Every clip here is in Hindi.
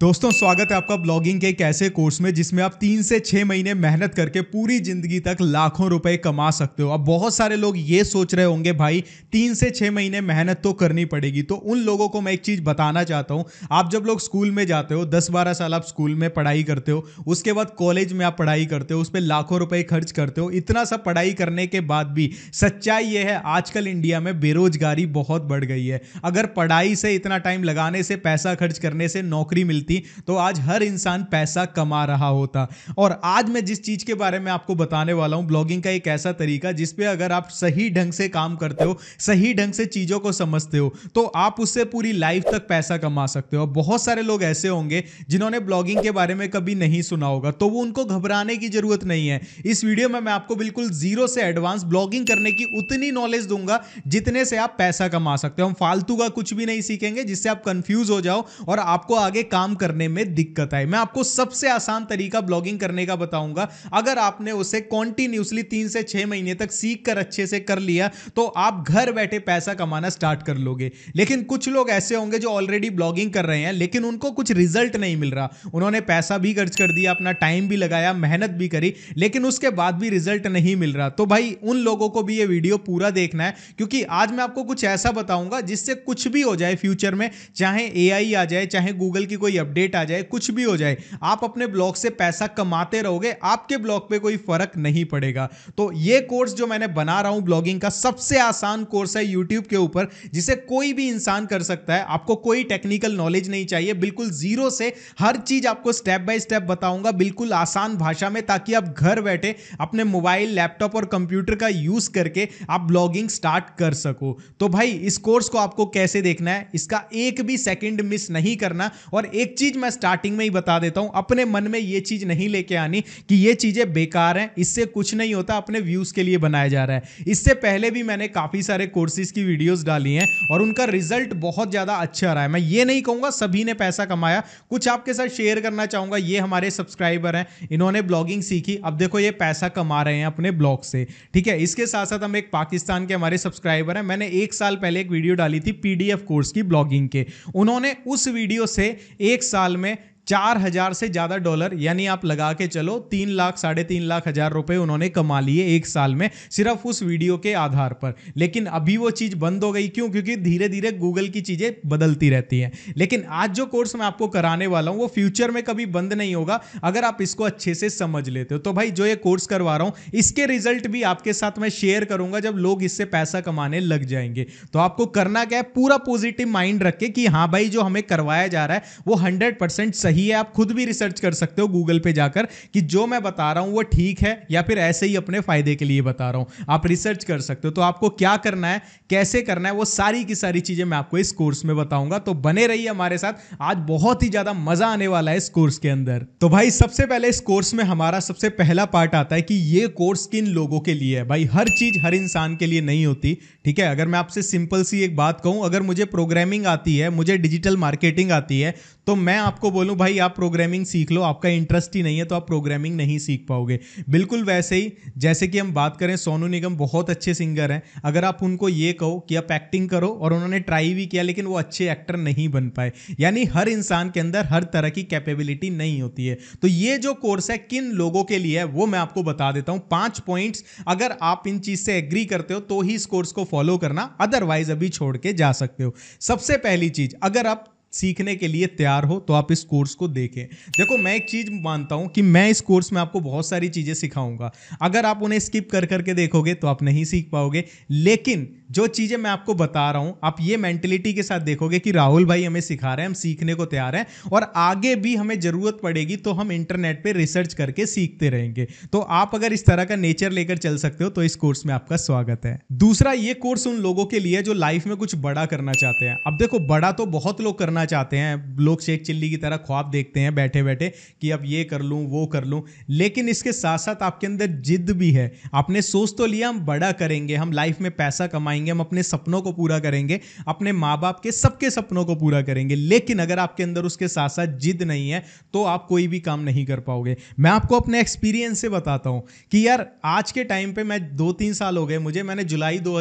दोस्तों स्वागत है आपका ब्लॉगिंग के एक ऐसे कोर्स में जिसमें आप तीन से छह महीने मेहनत करके पूरी जिंदगी तक लाखों रुपए कमा सकते हो अब बहुत सारे लोग ये सोच रहे होंगे भाई तीन से छह महीने मेहनत तो करनी पड़ेगी तो उन लोगों को मैं एक चीज बताना चाहता हूँ आप जब लोग स्कूल में जाते हो दस बारह साल आप स्कूल में पढ़ाई करते हो उसके बाद कॉलेज में आप पढ़ाई करते हो उस पर लाखों रुपए खर्च करते हो इतना सब पढ़ाई करने के बाद भी सच्चाई ये है आजकल इंडिया में बेरोजगारी बहुत बढ़ गई है अगर पढ़ाई से इतना टाइम लगाने से पैसा खर्च करने से नौकरी मिलती थी तो आज हर इंसान पैसा कमा रहा होता और आज मैं जिस चीज़ के बारे में आपको बताने वाला हूं ब्लॉगिंग का एक ऐसा तरीका जिसपे अगर आप सही ढंग से काम करते हो सही ढंग से चीज़ों को समझते हो तो आप उससे पूरी लाइफ तक पैसा कमा सकते हो बहुत सारे लोग ऐसे होंगे जिन्होंने ब्लॉगिंग के बारे में कभी नहीं सुना होगा तो वो उनको घबराने की जरूरत नहीं है इस वीडियो में मैं आपको बिल्कुल जीरो से एडवांस ब्लॉगिंग करने की उतनी नॉलेज दूंगा जितने से आप पैसा कमा सकते हो हम फालतू का कुछ भी नहीं सीखेंगे जिससे आप कंफ्यूज हो जाओ और आपको आगे काम काम करने में दिक्कत आए मैं आपको सबसे आसान तरीका ब्लॉगिंग करने का बताऊंगा अगर आपने उसे कॉन्टिन्यूसली तीन से छह महीने तक सीख कर अच्छे से कर लिया तो आप घर बैठे पैसा कमाना स्टार्ट कर लोगे लेकिन कुछ लोग ऐसे होंगे जो ऑलरेडी ब्लॉगिंग कर रहे हैं लेकिन उनको कुछ रिजल्ट नहीं मिल रहा उन्होंने पैसा भी खर्च कर दिया अपना टाइम भी लगाया मेहनत भी करी लेकिन उसके बाद भी रिजल्ट नहीं मिल रहा तो भाई उन लोगों को भी ये वीडियो पूरा देखना है क्योंकि आज मैं आपको कुछ ऐसा बताऊंगा जिससे कुछ भी हो जाए फ्यूचर में चाहे ए आ जाए चाहे गूगल की कोई अपडेट आ जाए कुछ भी हो जाए आप अपने ब्लॉग से पैसा कमाते रहोगे आपके ब्लॉग पे कोई फर्क नहीं पड़ेगा तो ये कोर्स जो मैंने बना रहा हूं ब्लॉगिंग का सबसे आसान कोर्स है यूट्यूब के ऊपर जिसे कोई भी इंसान कर सकता है आपको कोई टेक्निकल नॉलेज नहीं चाहिए बिल्कुल जीरो से हर चीज आपको स्टेप बाय स्टेप बताऊंगा बिल्कुल आसान भाषा में ताकि आप घर बैठे अपने मोबाइल लैपटॉप और कंप्यूटर का यूज करके आप ब्लॉगिंग स्टार्ट कर सको तो भाई इस कोर्स को आपको कैसे देखना है इसका एक भी सेकंड मिस नहीं करना और एक एक चीज मैं स्टार्टिंग में ही बता देता हूं अपने मन में ये चीज नहीं लेके आनी कि ये चीजें बेकार हैं इससे कुछ नहीं होता अपने व्यूज के लिए बनाया जा रहा है इससे पहले भी मैंने काफी सारे कोर्सेज की वीडियोस डाली हैं और उनका रिजल्ट बहुत ज्यादा अच्छा रहा है मैं ये नहीं कहूंगा सभी ने पैसा कमाया कुछ आपके साथ शेयर करना चाहूंगा ये हमारे सब्सक्राइबर हैं इन्होंने ब्लॉगिंग सीखी अब देखो ये पैसा कमा रहे हैं अपने ब्लॉग से ठीक है इसके साथ साथ हम एक पाकिस्तान के हमारे सब्सक्राइबर हैं मैंने एक साल पहले एक वीडियो डाली थी पीडीएफ कोर्स की ब्लॉगिंग के उन्होंने उस वीडियो से एक एक साल में चार हजार से ज्यादा डॉलर यानी आप लगा के चलो तीन लाख साढ़े तीन लाख हजार रुपए उन्होंने कमा लिए एक साल में सिर्फ उस वीडियो के आधार पर लेकिन अभी वो चीज बंद हो गई क्यों क्योंकि धीरे धीरे गूगल की चीजें बदलती रहती हैं लेकिन आज जो कोर्स मैं आपको कराने वाला हूं वो फ्यूचर में कभी बंद नहीं होगा अगर आप इसको अच्छे से समझ लेते हो तो भाई जो ये कोर्स करवा रहा हूं इसके रिजल्ट भी आपके साथ मैं शेयर करूंगा जब लोग इससे पैसा कमाने लग जाएंगे तो आपको करना क्या है पूरा पॉजिटिव माइंड रख के कि हाँ भाई जो हमें करवाया जा रहा है वो हंड्रेड सही सही है आप खुद भी रिसर्च कर सकते हो गूगल पे जाकर कि जो मैं बता रहा हूं वो ठीक है या फिर ऐसे ही अपने फायदे के लिए बता रहा हूं आप रिसर्च कर सकते हो तो आपको क्या करना है कैसे करना है वो सारी की सारी चीज़ें मैं आपको इस कोर्स में बताऊंगा तो बने रही हमारे साथ आज बहुत ही ज़्यादा मज़ा आने वाला है इस कोर्स के अंदर तो भाई सबसे पहले इस कोर्स में हमारा सबसे पहला पार्ट आता है कि ये कोर्स किन लोगों के लिए है भाई हर चीज़ हर इंसान के लिए नहीं होती ठीक है अगर मैं आपसे सिंपल सी एक बात कहूं अगर मुझे प्रोग्रामिंग आती है मुझे डिजिटल मार्केटिंग आती है तो मैं आपको बोलूँ भाई आप प्रोग्रामिंग सीख लो आपका इंटरेस्ट ही नहीं है तो आप प्रोग्रामिंग नहीं सीख पाओगे बिल्कुल वैसे ही जैसे कि हम बात करें सोनू निगम बहुत अच्छे सिंगर हैं अगर आप उनको ये कहो कि आप एक्टिंग करो और उन्होंने ट्राई भी किया लेकिन वो अच्छे एक्टर नहीं बन पाए यानी हर इंसान के अंदर हर तरह की कैपेबिलिटी नहीं होती है तो ये जो कोर्स है किन लोगों के लिए है वो मैं आपको बता देता हूँ पाँच पॉइंट्स अगर आप इन चीज़ से एग्री करते हो तो ही इस कोर्स को फॉलो करना अदरवाइज अभी छोड़ के जा सकते हो सबसे पहली चीज अगर आप सीखने के लिए तैयार हो तो आप इस कोर्स को देखें देखो मैं एक चीज़ मानता हूं कि मैं इस कोर्स में आपको बहुत सारी चीज़ें सिखाऊंगा अगर आप उन्हें स्किप कर करके देखोगे तो आप नहीं सीख पाओगे लेकिन जो चीज़ें मैं आपको बता रहा हूं आप ये मेंटेलिटी के साथ देखोगे कि राहुल भाई हमें सिखा रहे हैं हम सीखने को तैयार हैं और आगे भी हमें ज़रूरत पड़ेगी तो हम इंटरनेट पे रिसर्च करके सीखते रहेंगे तो आप अगर इस तरह का नेचर लेकर चल सकते हो तो इस कोर्स में आपका स्वागत है दूसरा ये कोर्स उन लोगों के लिए जो लाइफ में कुछ बड़ा करना चाहते हैं अब देखो बड़ा तो बहुत लोग करना चाहते हैं लोग शेख चिल्ली की तरह ख्वाब देखते हैं बैठे बैठे कि अब ये कर लूँ वो कर लूँ लेकिन इसके साथ साथ आपके अंदर जिद भी है आपने सोच तो लिया हम बड़ा करेंगे हम लाइफ में पैसा कमाएंगे जाएंगे हम अपने सपनों को पूरा करेंगे अपने माँ बाप के सबके सपनों को पूरा करेंगे लेकिन अगर आपके अंदर उसके साथ साथ जिद नहीं है तो आप कोई भी काम नहीं कर पाओगे मैं आपको अपने एक्सपीरियंस से बताता हूँ कि यार आज के टाइम पर मैं दो तीन साल हो गए मुझे मैंने जुलाई दो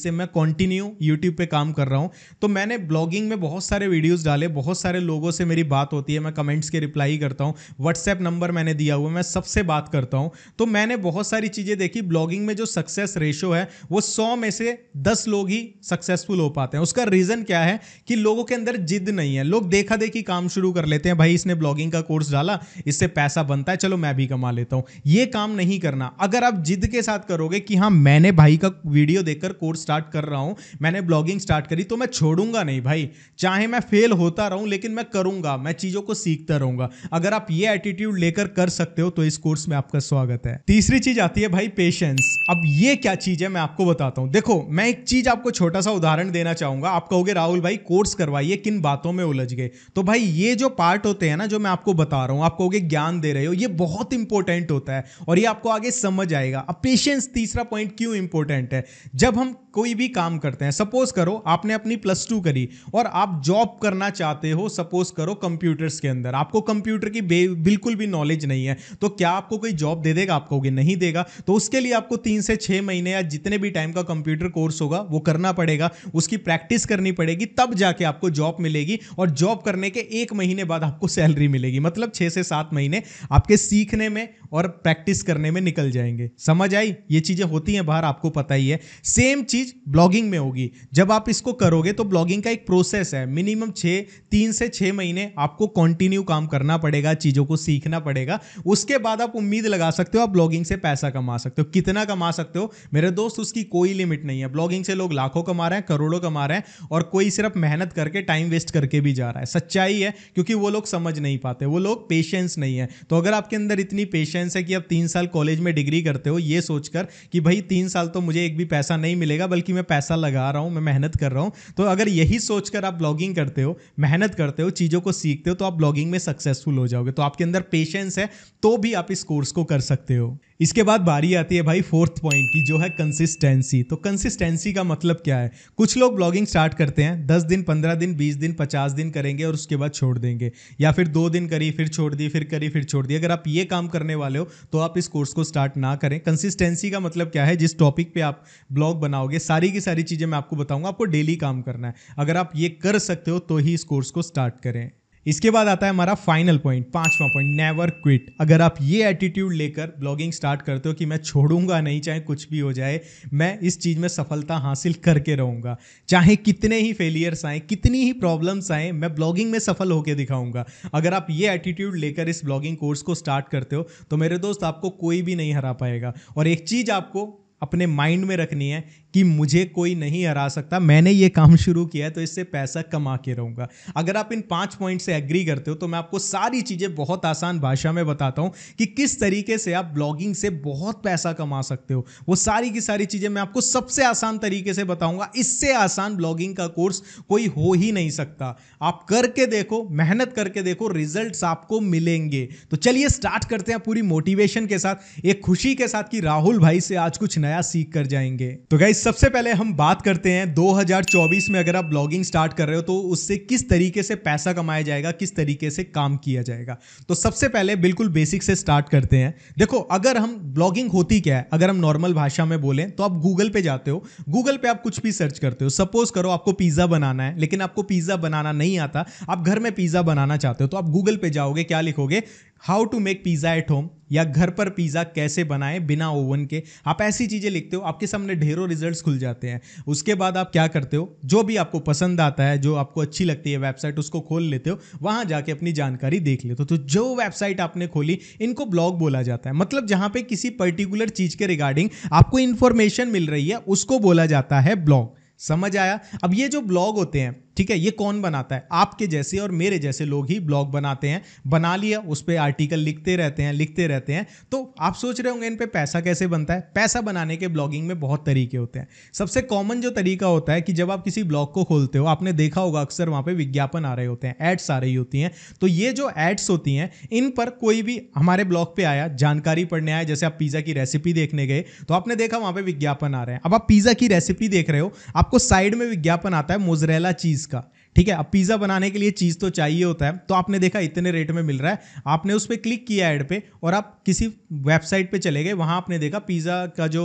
से मैं कॉन्टिन्यू यूट्यूब पर काम कर रहा हूँ तो मैंने ब्लॉगिंग में बहुत सारे वीडियोज़ डाले बहुत सारे लोगों से मेरी बात होती है मैं कमेंट्स के रिप्लाई करता हूँ व्हाट्सएप नंबर मैंने दिया हुआ मैं सबसे बात करता हूँ तो मैंने बहुत सारी चीज़ें देखी ब्लॉगिंग में जो सक्सेस रेशो है वो सौ में से दस लोग ही सक्सेसफुल हो पाते हैं उसका रीज़न क्या है कि लोगों के अंदर जिद नहीं है लोग देखा देखी काम शुरू कर लेते हैं भाई इसने ब्लॉगिंग का कोर्स डाला इससे पैसा बनता है चलो मैं भी कमा लेता हूं ये काम नहीं करना अगर आप जिद के साथ करोगे कि हाँ मैंने भाई का वीडियो देखकर कोर्स स्टार्ट कर रहा हूं मैंने ब्लॉगिंग स्टार्ट करी तो मैं छोड़ूंगा नहीं भाई चाहे मैं फेल होता रहूं लेकिन मैं करूंगा मैं चीज़ों को सीखता रहूंगा अगर आप ये एटीट्यूड लेकर कर सकते हो तो इस कोर्स में आपका स्वागत है तीसरी चीज आती है भाई पेशेंस अब ये क्या चीज़ है मैं आपको बताता हूं देखो मैं मैं एक चीज आपको छोटा सा उदाहरण देना चाहूंगा आप कहोगे राहुल भाई कोर्स करवाइए किन बातों में उलझ गए तो भाई ये जो पार्ट होते हैं ना जो मैं आपको बता रहा हूं आप कहोगे ज्ञान दे रहे हो ये बहुत इंपॉर्टेंट होता है और ये आपको आगे समझ आएगा अब पेशेंस तीसरा पॉइंट क्यों इंपॉर्टेंट है जब हम कोई भी काम करते हैं सपोज करो आपने अपनी प्लस टू करी और आप जॉब करना चाहते हो सपोज करो कंप्यूटर्स के अंदर आपको कंप्यूटर की बिल्कुल भी नॉलेज नहीं है तो क्या आपको कोई जॉब दे देगा आपको कि नहीं देगा तो उसके लिए आपको तीन से छः महीने या जितने भी टाइम का कंप्यूटर कोर्स होगा वो करना पड़ेगा उसकी प्रैक्टिस करनी पड़ेगी तब जाके आपको जॉब मिलेगी और जॉब करने के एक महीने बाद आपको सैलरी मिलेगी मतलब छः से सात महीने आपके सीखने में और प्रैक्टिस करने में निकल जाएंगे समझ आई ये चीज़ें होती हैं बाहर आपको पता ही है सेम चीज़ चीज ब्लॉगिंग में होगी जब आप इसको करोगे तो ब्लॉगिंग का एक प्रोसेस है मिनिमम छः तीन से छः महीने आपको कंटिन्यू काम करना पड़ेगा चीज़ों को सीखना पड़ेगा उसके बाद आप उम्मीद लगा सकते हो आप ब्लॉगिंग से पैसा कमा सकते हो कितना कमा सकते हो मेरे दोस्त उसकी कोई लिमिट नहीं है ब्लॉगिंग से लोग लाखों कमा रहे हैं करोड़ों कमा रहे हैं और कोई सिर्फ मेहनत करके टाइम वेस्ट करके भी जा रहा है सच्चाई है क्योंकि वो लोग समझ नहीं पाते वो लोग पेशेंस नहीं है तो अगर आपके अंदर इतनी पेशेंस है कि आप तीन साल कॉलेज में डिग्री करते हो ये सोचकर कि भाई तीन साल तो मुझे एक भी पैसा नहीं मिलेगा बल्कि मैं पैसा लगा रहा हूँ मैं मेहनत कर रहा हूँ तो अगर यही सोचकर आप ब्लॉगिंग करते हो मेहनत करते हो चीज़ों को सीखते हो तो आप ब्लॉगिंग में सक्सेसफुल हो जाओगे तो आपके अंदर पेशेंस है तो भी आप इस कोर्स को कर सकते हो इसके बाद बारी आती है भाई फोर्थ पॉइंट की जो है कंसिस्टेंसी तो कंसिस्टेंसी का मतलब क्या है कुछ लोग ब्लॉगिंग स्टार्ट करते हैं दस दिन पंद्रह दिन बीस दिन पचास दिन करेंगे और उसके बाद छोड़ देंगे या फिर दो दिन करी फिर छोड़ दी फिर करी फिर छोड़ दी अगर आप ये काम करने वाले हो तो आप इस कोर्स को स्टार्ट ना करें कंसिस्टेंसी का मतलब क्या है जिस टॉपिक पर आप ब्लॉग बनाओगे सारी की सारी चीज़ें मैं आपको बताऊँगा आपको डेली काम करना है अगर आप ये कर सकते हो तो ही इस कोर्स को स्टार्ट करें इसके बाद आता है हमारा फाइनल पॉइंट पांचवा पॉइंट नेवर क्विट अगर आप ये एटीट्यूड लेकर ब्लॉगिंग स्टार्ट करते हो कि मैं छोड़ूंगा नहीं चाहे कुछ भी हो जाए मैं इस चीज़ में सफलता हासिल करके रहूंगा चाहे कितने ही फेलियर्स आए कितनी ही प्रॉब्लम्स आए मैं ब्लॉगिंग में सफल होकर दिखाऊंगा अगर आप ये एटीट्यूड लेकर इस ब्लॉगिंग कोर्स को स्टार्ट करते हो तो मेरे दोस्त आपको कोई भी नहीं हरा पाएगा और एक चीज़ आपको अपने माइंड में रखनी है कि मुझे कोई नहीं हरा सकता मैंने ये काम शुरू किया है तो इससे पैसा कमा के रहूंगा अगर आप इन पांच पॉइंट से एग्री करते हो तो मैं आपको सारी चीज़ें बहुत आसान भाषा में बताता हूं कि किस तरीके से आप ब्लॉगिंग से बहुत पैसा कमा सकते हो वो सारी की सारी चीज़ें मैं आपको सबसे आसान तरीके से बताऊंगा इससे आसान ब्लॉगिंग का कोर्स कोई हो ही नहीं सकता आप करके देखो मेहनत करके देखो रिजल्ट आपको मिलेंगे तो चलिए स्टार्ट करते हैं पूरी मोटिवेशन के साथ एक खुशी के साथ कि राहुल भाई से आज कुछ नया सीख कर जाएंगे तो गाइस सबसे पहले हम बात करते हैं 2024 में अगर आप ब्लॉगिंग स्टार्ट कर रहे हो तो उससे किस तरीके से पैसा कमाया जाएगा किस तरीके से काम किया जाएगा तो सबसे पहले बिल्कुल बेसिक से स्टार्ट करते हैं देखो अगर हम ब्लॉगिंग होती क्या है अगर हम नॉर्मल भाषा में बोलें तो आप गूगल पे जाते हो गूगल पे आप कुछ भी सर्च करते हो सपोज करो आपको पिज़्ज़ा बनाना है लेकिन आपको पिज़्ज़ा बनाना नहीं आता आप घर में पिज़्ज़ा बनाना चाहते हो तो आप गूगल पे जाओगे क्या लिखोगे how to make pizza at home या घर पर पिज़्ज़ा कैसे बनाएं बिना ओवन के आप ऐसी चीज़ें लिखते हो आपके सामने ढेरों रिजल्ट्स खुल जाते हैं उसके बाद आप क्या करते हो जो भी आपको पसंद आता है जो आपको अच्छी लगती है वेबसाइट उसको खोल लेते हो वहाँ जाके अपनी जानकारी देख लेते हो तो जो वेबसाइट आपने खोली इनको ब्लॉग बोला जाता है मतलब जहाँ पर किसी पर्टिकुलर चीज़ के रिगार्डिंग आपको इन्फॉर्मेशन मिल रही है उसको बोला जाता है ब्लॉग समझ आया अब ये जो ब्लॉग होते हैं ठीक है ये कौन बनाता है आपके जैसे और मेरे जैसे लोग ही ब्लॉग बनाते हैं बना लिया उस पर आर्टिकल लिखते रहते हैं लिखते रहते हैं तो आप सोच रहे होंगे इन पर पैसा कैसे बनता है पैसा बनाने के ब्लॉगिंग में बहुत तरीके होते हैं सबसे कॉमन जो तरीका होता है कि जब आप किसी ब्लॉग को खोलते हो आपने देखा होगा अक्सर वहाँ पर विज्ञापन आ रहे होते हैं एड्स आ रही होती हैं तो ये जो एड्स होती हैं इन पर कोई भी हमारे ब्लॉग पर आया जानकारी पढ़ने आया जैसे आप पिज़्ज़ा की रेसिपी देखने गए तो आपने देखा वहाँ पर विज्ञापन आ रहे हैं अब आप पिज़्ज़ा की रेसिपी देख रहे हो आपको साइड में विज्ञापन आता है मोजरेला चीज़ चीज़ का ठीक है अब पिज़्ज़ा बनाने के लिए चीज़ तो चाहिए होता है तो आपने देखा इतने रेट में मिल रहा है आपने उस पर क्लिक किया ऐड पे और आप किसी वेबसाइट पे चले गए वहाँ आपने देखा पिज़्ज़ा का जो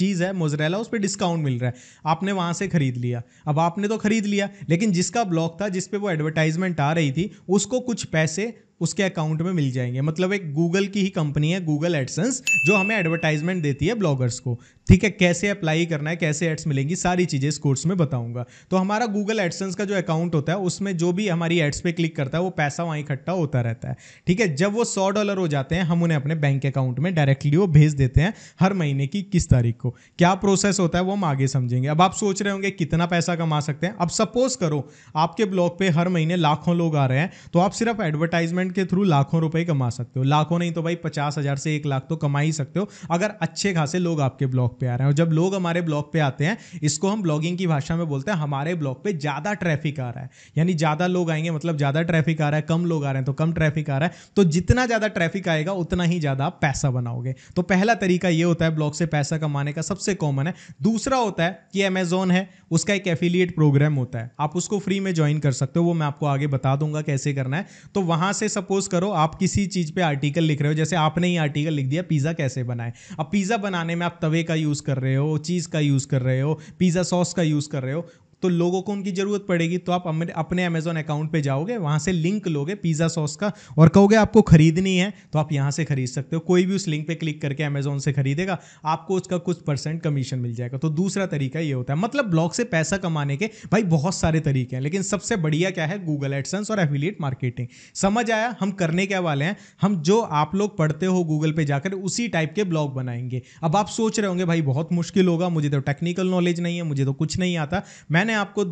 चीज़ है मोजरेला उस पर डिस्काउंट मिल रहा है आपने वहाँ से ख़रीद लिया अब आपने तो ख़रीद लिया लेकिन जिसका ब्लॉग था जिसपे वो एडवर्टाइजमेंट आ रही थी उसको कुछ पैसे उसके अकाउंट में मिल जाएंगे मतलब एक गूगल की ही कंपनी है गूगल एडसेंस जो हमें एडवर्टाइजमेंट देती है ब्लॉगर्स को ठीक है कैसे अप्लाई करना है कैसे एड्स मिलेंगी सारी चीज़ें इस कोर्स में बताऊंगा तो हमारा गूगल एडसेंस का जो अकाउंट होता है उसमें जो भी हमारी एड्स पे क्लिक करता है वो पैसा वहाँ इकट्ठा होता रहता है ठीक है जब वो सौ डॉलर हो जाते हैं हम उन्हें अपने बैंक अकाउंट में डायरेक्टली वो भेज देते हैं हर महीने की किस तारीख को क्या प्रोसेस होता है वो हम आगे समझेंगे अब आप सोच रहे होंगे कितना पैसा कमा सकते हैं अब सपोज करो आपके ब्लॉग पे हर महीने लाखों लोग आ रहे हैं तो आप सिर्फ एडवर्टाइजमेंट कंटेंट के थ्रू लाखों रुपए कमा सकते हो लाखों नहीं तो भाई पचास हजार से एक लाख तो कमा ही सकते हो अगर अच्छे खासे लोग आपके ब्लॉग पे आ रहे हैं और जब लोग हमारे ब्लॉग पे आते हैं इसको हम ब्लॉगिंग की भाषा में बोलते हैं हमारे ब्लॉग पे ज़्यादा ट्रैफिक आ रहा है यानी ज़्यादा लोग आएंगे मतलब ज़्यादा ट्रैफिक आ रहा है कम लोग आ रहे हैं तो कम ट्रैफिक आ रहा है तो जितना ज़्यादा ट्रैफिक आएगा उतना ही ज़्यादा आप पैसा बनाओगे तो पहला तरीका यह होता है ब्लॉग से पैसा कमाने का सबसे कॉमन है दूसरा होता है कि अमेजोन है उसका एक एफिलिएट प्रोग्राम होता है आप उसको फ्री में ज्वाइन कर सकते हो वो मैं आपको आगे बता दूंगा कैसे करना है तो वहां से सब सपोज करो आप किसी चीज़ पे आर्टिकल लिख रहे हो जैसे आपने ही आर्टिकल लिख दिया पिज़्ज़ा कैसे बनाए अब पिज़्ज़ा बनाने में आप तवे का यूज़ कर रहे हो चीज़ का यूज़ कर रहे हो पिज़्ज़ा सॉस का यूज़ कर रहे हो तो लोगों को उनकी ज़रूरत पड़ेगी तो आप अपने अमेजोन अकाउंट पे जाओगे वहां से लिंक लोगे पिज़्ज़ा सॉस का और कहोगे आपको खरीदनी है तो आप यहाँ से खरीद सकते हो कोई भी उस लिंक पे क्लिक करके अमेजोन से खरीदेगा आपको उसका कुछ परसेंट कमीशन मिल जाएगा तो दूसरा तरीका ये होता है मतलब ब्लॉग से पैसा कमाने के भाई बहुत सारे तरीके हैं लेकिन सबसे बढ़िया क्या है गूगल एडसेंस और एफिलियट मार्केटिंग समझ आया हम करने क्या वाले हैं हम जो आप लोग पढ़ते हो गूगल पे जाकर उसी टाइप के ब्लॉग बनाएंगे अब आप सोच रहे होंगे भाई बहुत मुश्किल होगा मुझे तो टेक्निकल नॉलेज नहीं है मुझे तो कुछ नहीं आता मैंने मैंने आपको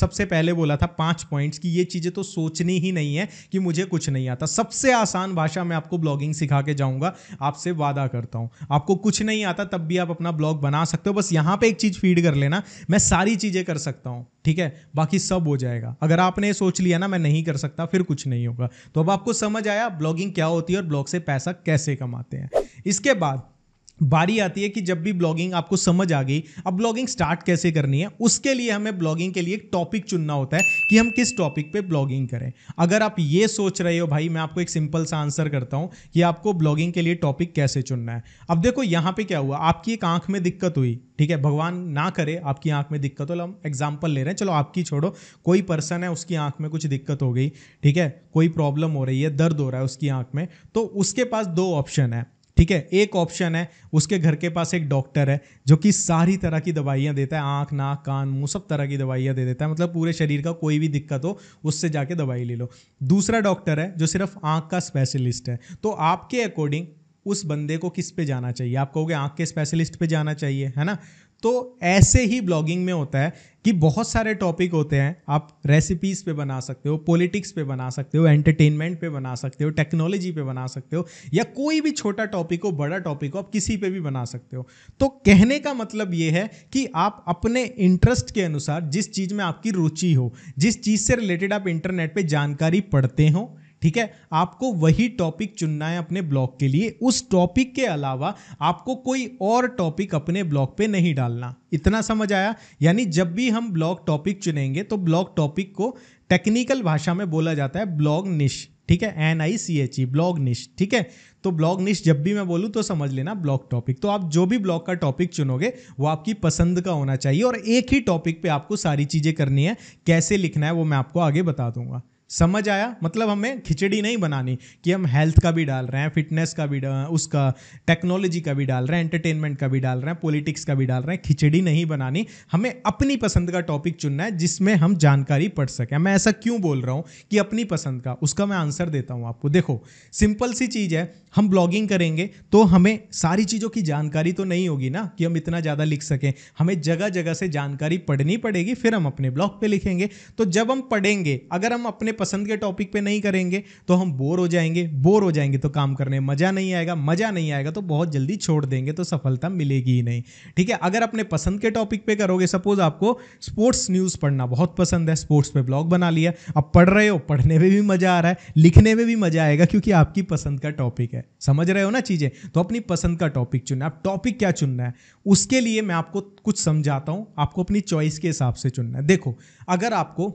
सबसे पहले बोला था पांच पॉइंट्स कि ये चीज़ें तो सोचनी ही नहीं है कि मुझे कुछ नहीं आता सबसे आसान भाषा में आपको ब्लॉगिंग सिखा के जाऊंगा आपसे वादा करता हूं आपको कुछ नहीं आता तब भी आप अपना ब्लॉग बना सकते हो बस यहां पे एक चीज़ फीड कर लेना मैं सारी चीज़ें कर सकता हूं ठीक है बाकी सब हो जाएगा अगर आपने सोच लिया ना मैं नहीं कर सकता फिर कुछ नहीं होगा तो अब आपको समझ आया ब्लॉगिंग क्या होती है और ब्लॉग से पैसा कैसे कमाते हैं इसके बाद बारी आती है कि जब भी ब्लॉगिंग आपको समझ आ गई अब ब्लॉगिंग स्टार्ट कैसे करनी है उसके लिए हमें ब्लॉगिंग के लिए एक टॉपिक चुनना होता है कि हम किस टॉपिक पे ब्लॉगिंग करें अगर आप ये सोच रहे हो भाई मैं आपको एक सिंपल सा आंसर करता हूँ कि आपको ब्लॉगिंग के लिए टॉपिक कैसे चुनना है अब देखो यहाँ पर क्या हुआ आपकी एक आंख में दिक्कत हुई ठीक है भगवान ना करे आपकी आंख में दिक्कत हो हम एग्जाम्पल ले रहे हैं चलो आपकी छोड़ो कोई पर्सन है उसकी आंख में कुछ दिक्कत हो गई ठीक है कोई प्रॉब्लम हो रही है दर्द हो रहा है उसकी आंख में तो उसके पास दो ऑप्शन है ठीक है एक ऑप्शन है उसके घर के पास एक डॉक्टर है जो कि सारी तरह की दवाइयाँ देता है आँख नाक कान मुँह सब तरह की दवाइयाँ दे देता है मतलब पूरे शरीर का कोई भी दिक्कत हो उससे जाके दवाई ले लो दूसरा डॉक्टर है जो सिर्फ आँख का स्पेशलिस्ट है तो आपके अकॉर्डिंग उस बंदे को किस पे जाना चाहिए आप कहोगे आँख के स्पेशलिस्ट पे जाना चाहिए है ना तो ऐसे ही ब्लॉगिंग में होता है कि बहुत सारे टॉपिक होते हैं आप रेसिपीज़ पे बना सकते हो पॉलिटिक्स पे बना सकते हो एंटरटेनमेंट पे बना सकते हो टेक्नोलॉजी पे बना सकते हो या कोई भी छोटा टॉपिक हो बड़ा टॉपिक हो आप किसी पे भी बना सकते हो तो कहने का मतलब ये है कि आप अपने इंटरेस्ट के अनुसार जिस चीज़ में आपकी रुचि हो जिस चीज़ से रिलेटेड आप इंटरनेट पर जानकारी पढ़ते हों ठीक है आपको वही टॉपिक चुनना है अपने ब्लॉग के लिए उस टॉपिक के अलावा आपको कोई और टॉपिक अपने ब्लॉग पे नहीं डालना इतना समझ आया यानी जब भी हम ब्लॉग टॉपिक चुनेंगे तो ब्लॉग टॉपिक को टेक्निकल भाषा में बोला जाता है ब्लॉग निश ठीक है N I C H E blog niche ठीक है तो ब्लॉग निश जब भी मैं बोलूँ तो समझ लेना ब्लॉग टॉपिक तो आप जो भी ब्लॉग का टॉपिक चुनोगे वो आपकी पसंद का होना चाहिए और एक ही टॉपिक पे आपको सारी चीज़ें करनी है कैसे लिखना है वो मैं आपको आगे बता दूंगा समझ आया मतलब हमें खिचड़ी नहीं बनानी कि हम हेल्थ का भी डाल रहे हैं फिटनेस का भी उसका टेक्नोलॉजी का भी डाल रहे हैं एंटरटेनमेंट का भी डाल रहे हैं पॉलिटिक्स का भी डाल रहे हैं खिचड़ी नहीं बनानी हमें अपनी पसंद का टॉपिक चुनना है जिसमें हम जानकारी पढ़ सकें मैं ऐसा क्यों बोल रहा हूँ कि अपनी पसंद का उसका मैं आंसर देता हूँ आपको देखो सिंपल सी चीज़ है हम ब्लॉगिंग करेंगे तो हमें सारी चीज़ों की जानकारी तो नहीं होगी ना कि हम इतना ज़्यादा लिख सकें हमें जगह जगह से जानकारी पढ़नी पड़ेगी फिर हम अपने ब्लॉग पर लिखेंगे तो जब हम पढ़ेंगे अगर हम अपने पसंद के टॉपिक पे नहीं करेंगे तो हम बोर हो जाएंगे बोर हो जाएंगे तो काम करने मज़ा नहीं आएगा मज़ा नहीं आएगा तो बहुत जल्दी छोड़ देंगे तो सफलता मिलेगी ही नहीं ठीक है अगर अपने पसंद के टॉपिक पे करोगे सपोज आपको स्पोर्ट्स न्यूज़ पढ़ना बहुत पसंद है स्पोर्ट्स पे ब्लॉग बना लिया अब पढ़ रहे हो पढ़ने में भी मज़ा आ रहा है लिखने में भी मज़ा आएगा क्योंकि आपकी पसंद का टॉपिक है समझ रहे हो ना चीज़ें तो अपनी पसंद का टॉपिक चुनना आप टॉपिक क्या चुनना है उसके लिए मैं आपको कुछ समझाता हूँ आपको अपनी चॉइस के हिसाब से चुनना है देखो अगर आपको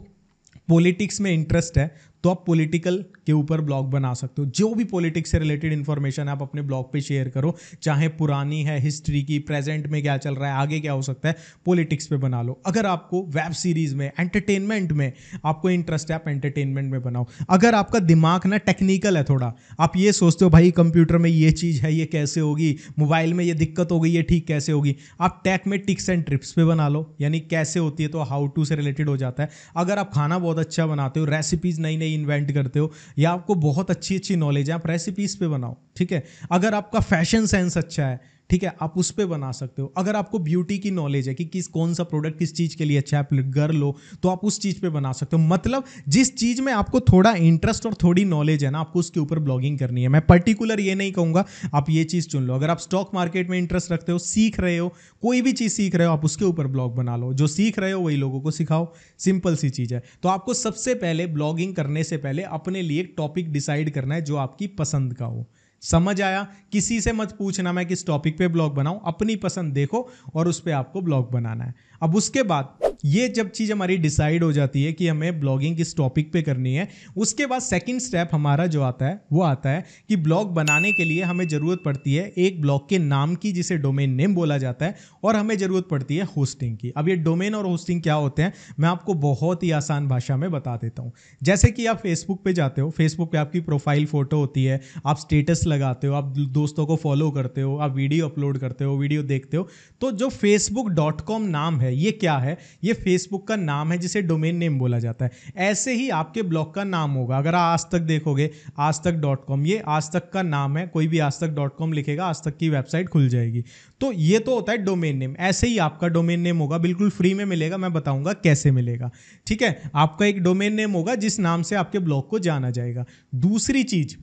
पॉलिटिक्स में इंटरेस्ट है तो आप पॉलिटिकल के ऊपर ब्लॉग बना सकते हो जो भी पॉलिटिक्स से रिलेटेड इन्फॉर्मेशन आप अपने ब्लॉग पे शेयर करो चाहे पुरानी है हिस्ट्री की प्रेजेंट में क्या चल रहा है आगे क्या हो सकता है पॉलिटिक्स पे बना लो अगर आपको वेब सीरीज में एंटरटेनमेंट में आपको इंटरेस्ट है आप एंटरटेनमेंट में बनाओ अगर आपका दिमाग ना टेक्निकल है थोड़ा आप ये सोचते हो भाई कंप्यूटर में ये चीज़ है ये कैसे होगी मोबाइल में ये दिक्कत हो गई ये ठीक कैसे होगी आप टेक में टिक्स एंड ट्रिप्स पे बना लो यानी कैसे होती है तो हाउ टू से रिलेटेड हो जाता है अगर आप खाना बहुत अच्छा बनाते हो रेसिपीज़ नई नई इन्वेंट करते हो या आपको बहुत अच्छी अच्छी नॉलेज है आप रेसिपीज पे बनाओ ठीक है अगर आपका फैशन सेंस अच्छा है ठीक है आप उस पर बना सकते हो अगर आपको ब्यूटी की नॉलेज है कि किस कौन सा प्रोडक्ट किस चीज़ के लिए अच्छा है कर लो तो आप उस चीज़ पे बना सकते हो मतलब जिस चीज़ में आपको थोड़ा इंटरेस्ट और थोड़ी नॉलेज है ना आपको उसके ऊपर ब्लॉगिंग करनी है मैं पर्टिकुलर ये नहीं कहूँगा आप ये चीज़ चुन लो अगर आप स्टॉक मार्केट में इंटरेस्ट रखते हो सीख रहे हो कोई भी चीज़ सीख रहे हो आप उसके ऊपर ब्लॉग बना लो जो सीख रहे हो वही लोगों को सिखाओ सिंपल सी चीज़ है तो आपको सबसे पहले ब्लॉगिंग करने से पहले अपने लिए टॉपिक डिसाइड करना है जो आपकी पसंद का हो समझ आया किसी से मत पूछना मैं किस टॉपिक पे ब्लॉग बनाऊं अपनी पसंद देखो और उस पर आपको ब्लॉग बनाना है अब उसके बाद ये जब चीज़ हमारी डिसाइड हो जाती है कि हमें ब्लॉगिंग किस टॉपिक पे करनी है उसके बाद सेकंड स्टेप हमारा जो आता है वो आता है कि ब्लॉग बनाने के लिए हमें ज़रूरत पड़ती है एक ब्लॉग के नाम की जिसे डोमेन नेम बोला जाता है और हमें ज़रूरत पड़ती है होस्टिंग की अब ये डोमेन और होस्टिंग क्या होते हैं मैं आपको बहुत ही आसान भाषा में बता देता हूँ जैसे कि आप फेसबुक पर जाते हो फेसबुक पर आपकी प्रोफाइल फ़ोटो होती है आप स्टेटस लगाते हो आप दोस्तों को फॉलो करते हो आप वीडियो अपलोड करते हो वीडियो देखते हो तो जो फेसबुक नाम है है ये क्या है ये फेसबुक का नाम है जिसे डोमेन नेम बोला जाता है ऐसे ही आपके ब्लॉग का नाम होगा अगर आज तक देखोगे आज तक डॉट कॉम ये आज तक का नाम है कोई भी आज तक डॉट कॉम लिखेगा आज तक की वेबसाइट खुल जाएगी तो ये तो होता है डोमेन नेम ऐसे ही आपका डोमेन नेम होगा बिल्कुल फ्री में मिलेगा मैं बताऊंगा कैसे मिलेगा ठीक है आपका एक डोमेन नेम होगा जिस नाम से आपके ब्लॉग को जाना जाएगा दूसरी चीज़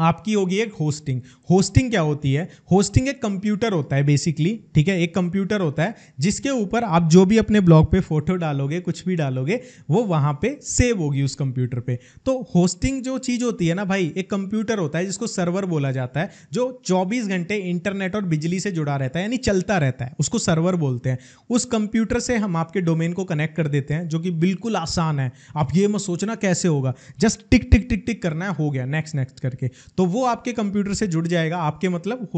आपकी होगी एक होस्टिंग होस्टिंग क्या होती है होस्टिंग एक कंप्यूटर होता है बेसिकली ठीक है एक कंप्यूटर होता है जिसके ऊपर आप जो भी अपने ब्लॉग पे फोटो डालोगे कुछ भी डालोगे वो वहाँ पे सेव होगी उस कंप्यूटर पे तो होस्टिंग जो चीज़ होती है ना भाई एक कंप्यूटर होता है जिसको सर्वर बोला जाता है जो चौबीस घंटे इंटरनेट और बिजली से जुड़ा रहता है यानी चलता रहता है उसको सर्वर बोलते हैं उस कंप्यूटर से हम आपके डोमेन को कनेक्ट कर देते हैं जो कि बिल्कुल आसान है आप ये मत सोचना कैसे होगा जस्ट टिक टिक टिक टिक करना है हो गया नेक्स्ट नेक्स्ट करके तो वो आपके कंप्यूटर से जुड़ जाएगा आपके मतलब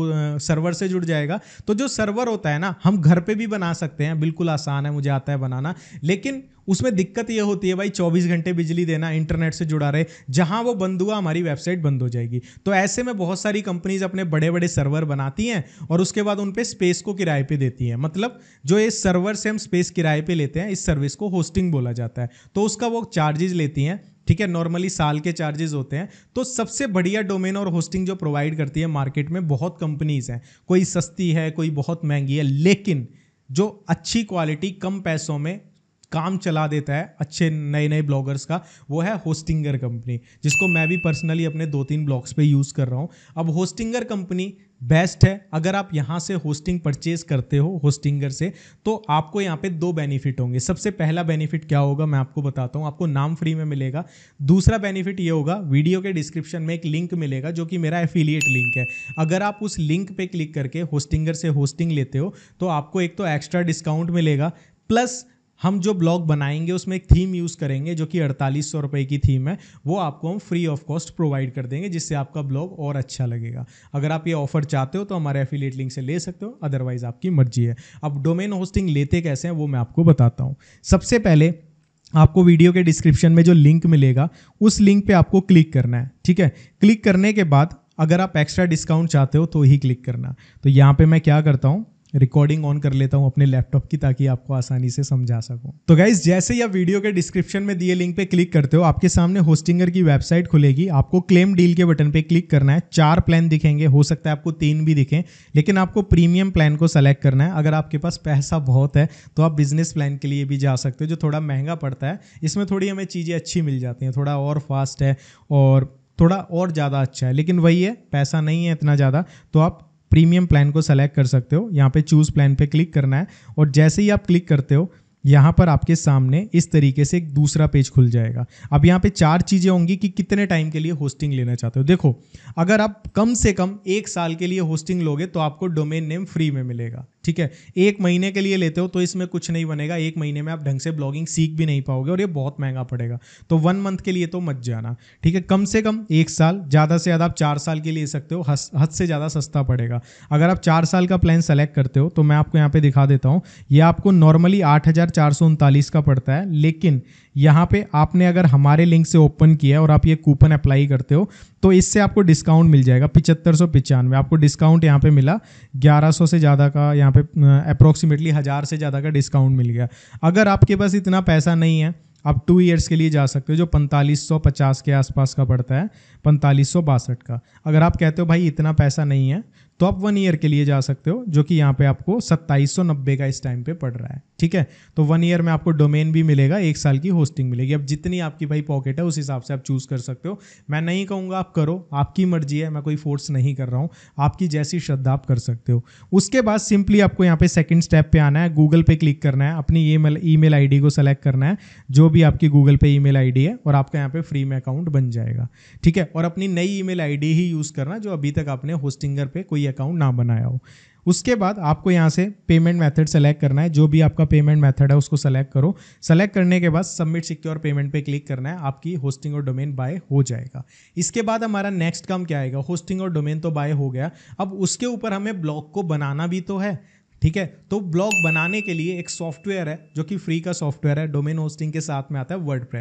सर्वर से जुड़ जाएगा तो जो सर्वर होता है ना हम घर पे भी बना सकते हैं बिल्कुल आसान है मुझे आता है बनाना लेकिन उसमें दिक्कत यह होती है भाई चौबीस घंटे बिजली देना इंटरनेट से जुड़ा रहे जहाँ वो बंद हुआ हमारी वेबसाइट बंद हो जाएगी तो ऐसे में बहुत सारी कंपनीज अपने बड़े बड़े सर्वर बनाती हैं और उसके बाद उन पर स्पेस को किराए पर देती हैं मतलब जो ये सर्वर से हम स्पेस किराए पर लेते हैं इस सर्विस को होस्टिंग बोला जाता है तो उसका वो चार्जेज लेती हैं ठीक है नॉर्मली साल के चार्जेस होते हैं तो सबसे बढ़िया डोमेन और होस्टिंग जो प्रोवाइड करती है मार्केट में बहुत कंपनीज हैं कोई सस्ती है कोई बहुत महंगी है लेकिन जो अच्छी क्वालिटी कम पैसों में काम चला देता है अच्छे नए नए ब्लॉगर्स का वो है होस्टिंगर कंपनी जिसको मैं भी पर्सनली अपने दो तीन ब्लॉग्स पे यूज़ कर रहा हूँ अब होस्टिंगर कंपनी बेस्ट है अगर आप यहाँ से होस्टिंग परचेज करते हो होस्टिंगर से तो आपको यहाँ पे दो बेनिफिट होंगे सबसे पहला बेनिफिट क्या होगा मैं आपको बताता हूँ आपको नाम फ्री में मिलेगा दूसरा बेनिफिट ये होगा वीडियो के डिस्क्रिप्शन में एक लिंक मिलेगा जो कि मेरा एफिलिएट लिंक है अगर आप उस लिंक पर क्लिक करके होस्टिंगर से होस्टिंग लेते हो तो आपको एक तो एक्स्ट्रा डिस्काउंट मिलेगा प्लस हम जो ब्लॉग बनाएंगे उसमें एक थीम यूज़ करेंगे जो कि अड़तालीस सौ रुपये की थीम है वो आपको हम फ्री ऑफ कॉस्ट प्रोवाइड कर देंगे जिससे आपका ब्लॉग और अच्छा लगेगा अगर आप ये ऑफर चाहते हो तो हमारे एफिलेट लिंक से ले सकते हो अदरवाइज़ आपकी मर्जी है अब डोमेन होस्टिंग लेते कैसे हैं वो मैं आपको बताता हूँ सबसे पहले आपको वीडियो के डिस्क्रिप्शन में जो लिंक मिलेगा उस लिंक पर आपको क्लिक करना है ठीक है क्लिक करने के बाद अगर आप एक्स्ट्रा डिस्काउंट चाहते हो तो ही क्लिक करना तो यहाँ पे मैं क्या करता हूँ रिकॉर्डिंग ऑन कर लेता हूँ अपने लैपटॉप की ताकि आपको आसानी से समझा सकूँ तो गाइज जैसे ही आप वीडियो के डिस्क्रिप्शन में दिए लिंक पे क्लिक करते हो आपके सामने होस्टिंगर की वेबसाइट खुलेगी आपको क्लेम डील के बटन पे क्लिक करना है चार प्लान दिखेंगे हो सकता है आपको तीन भी दिखें लेकिन आपको प्रीमियम प्लान को सेलेक्ट करना है अगर आपके पास पैसा बहुत है तो आप बिजनेस प्लान के लिए भी जा सकते हो जो थोड़ा महंगा पड़ता है इसमें थोड़ी हमें चीज़ें अच्छी मिल जाती हैं थोड़ा और फास्ट है और थोड़ा और ज़्यादा अच्छा है लेकिन वही है पैसा नहीं है इतना ज़्यादा तो आप प्रीमियम प्लान को सेलेक्ट कर सकते हो यहाँ पे चूज़ प्लान पे क्लिक करना है और जैसे ही आप क्लिक करते हो यहाँ पर आपके सामने इस तरीके से एक दूसरा पेज खुल जाएगा अब यहाँ पे चार चीज़ें होंगी कि कितने टाइम के लिए होस्टिंग लेना चाहते हो देखो अगर आप कम से कम एक साल के लिए होस्टिंग लोगे तो आपको डोमेन नेम फ्री में मिलेगा ठीक है एक महीने के लिए लेते हो तो इसमें कुछ नहीं बनेगा एक महीने में आप ढंग से ब्लॉगिंग सीख भी नहीं पाओगे और ये बहुत महंगा पड़ेगा तो वन मंथ के लिए तो मत जाना ठीक है कम से कम एक साल ज़्यादा से ज़्यादा आप चार साल के लिए सकते हो हद से ज़्यादा सस्ता पड़ेगा अगर आप चार साल का प्लान सेलेक्ट करते हो तो मैं आपको यहाँ पर दिखा देता हूँ ये आपको नॉर्मली आठ का पड़ता है लेकिन यहाँ पे आपने अगर हमारे लिंक से ओपन किया और आप ये कूपन अप्लाई करते हो तो इससे आपको डिस्काउंट मिल जाएगा पिचहत्तर सौ पचानवे आपको डिस्काउंट यहाँ पे मिला ग्यारह सौ से ज़्यादा का यहाँ पे अप्रोक्सीमेटली हज़ार से ज़्यादा का डिस्काउंट मिल गया अगर आपके पास इतना पैसा नहीं है आप टू ईयर्स के लिए जा सकते हो जो पैंतालीस सौ पचास के आसपास का पड़ता है पैंतालीस सौ बासठ का अगर आप कहते हो भाई इतना पैसा नहीं है तो आप वन ईयर के लिए जा सकते हो जो कि यहाँ पे आपको सत्ताईस का इस टाइम पे पड़ रहा है ठीक है तो वन ईयर में आपको डोमेन भी मिलेगा एक साल की होस्टिंग मिलेगी अब जितनी आपकी भाई पॉकेट है उस हिसाब से आप चूज़ कर सकते हो मैं नहीं कहूँगा आप करो आपकी मर्जी है मैं कोई फोर्स नहीं कर रहा हूँ आपकी जैसी श्रद्धा आप कर सकते हो उसके बाद सिंपली आपको यहाँ पे सेकेंड स्टेप पे आना है गूगल पे क्लिक करना है अपनी ई मेल ई मेल आई को सेलेक्ट करना है जो भी आपकी गूगल पे ई मेल आई है और आपका यहाँ पे फ्री में अकाउंट बन जाएगा ठीक है और अपनी नई ई मेल ही यूज़ करना जो अभी तक आपने होस्टिंगर पर कोई अकाउंट ना बनाया हो उसके बाद आपको यहाँ से पेमेंट मेथड सेलेक्ट करना है जो भी आपका पेमेंट मेथड है उसको सेलेक्ट करो सेलेक्ट करने के बाद सबमिट सिक्योर पेमेंट पे क्लिक करना है आपकी होस्टिंग और डोमेन बाय हो जाएगा इसके बाद हमारा नेक्स्ट काम क्या आएगा होस्टिंग और डोमेन तो बाय हो गया अब उसके ऊपर हमें ब्लॉग को बनाना भी तो है ठीक है तो ब्लॉग बनाने के लिए एक सॉफ्टवेयर है जो कि फ्री का सॉफ्टवेयर है डोमेन होस्टिंग के साथ में आता है वर्ड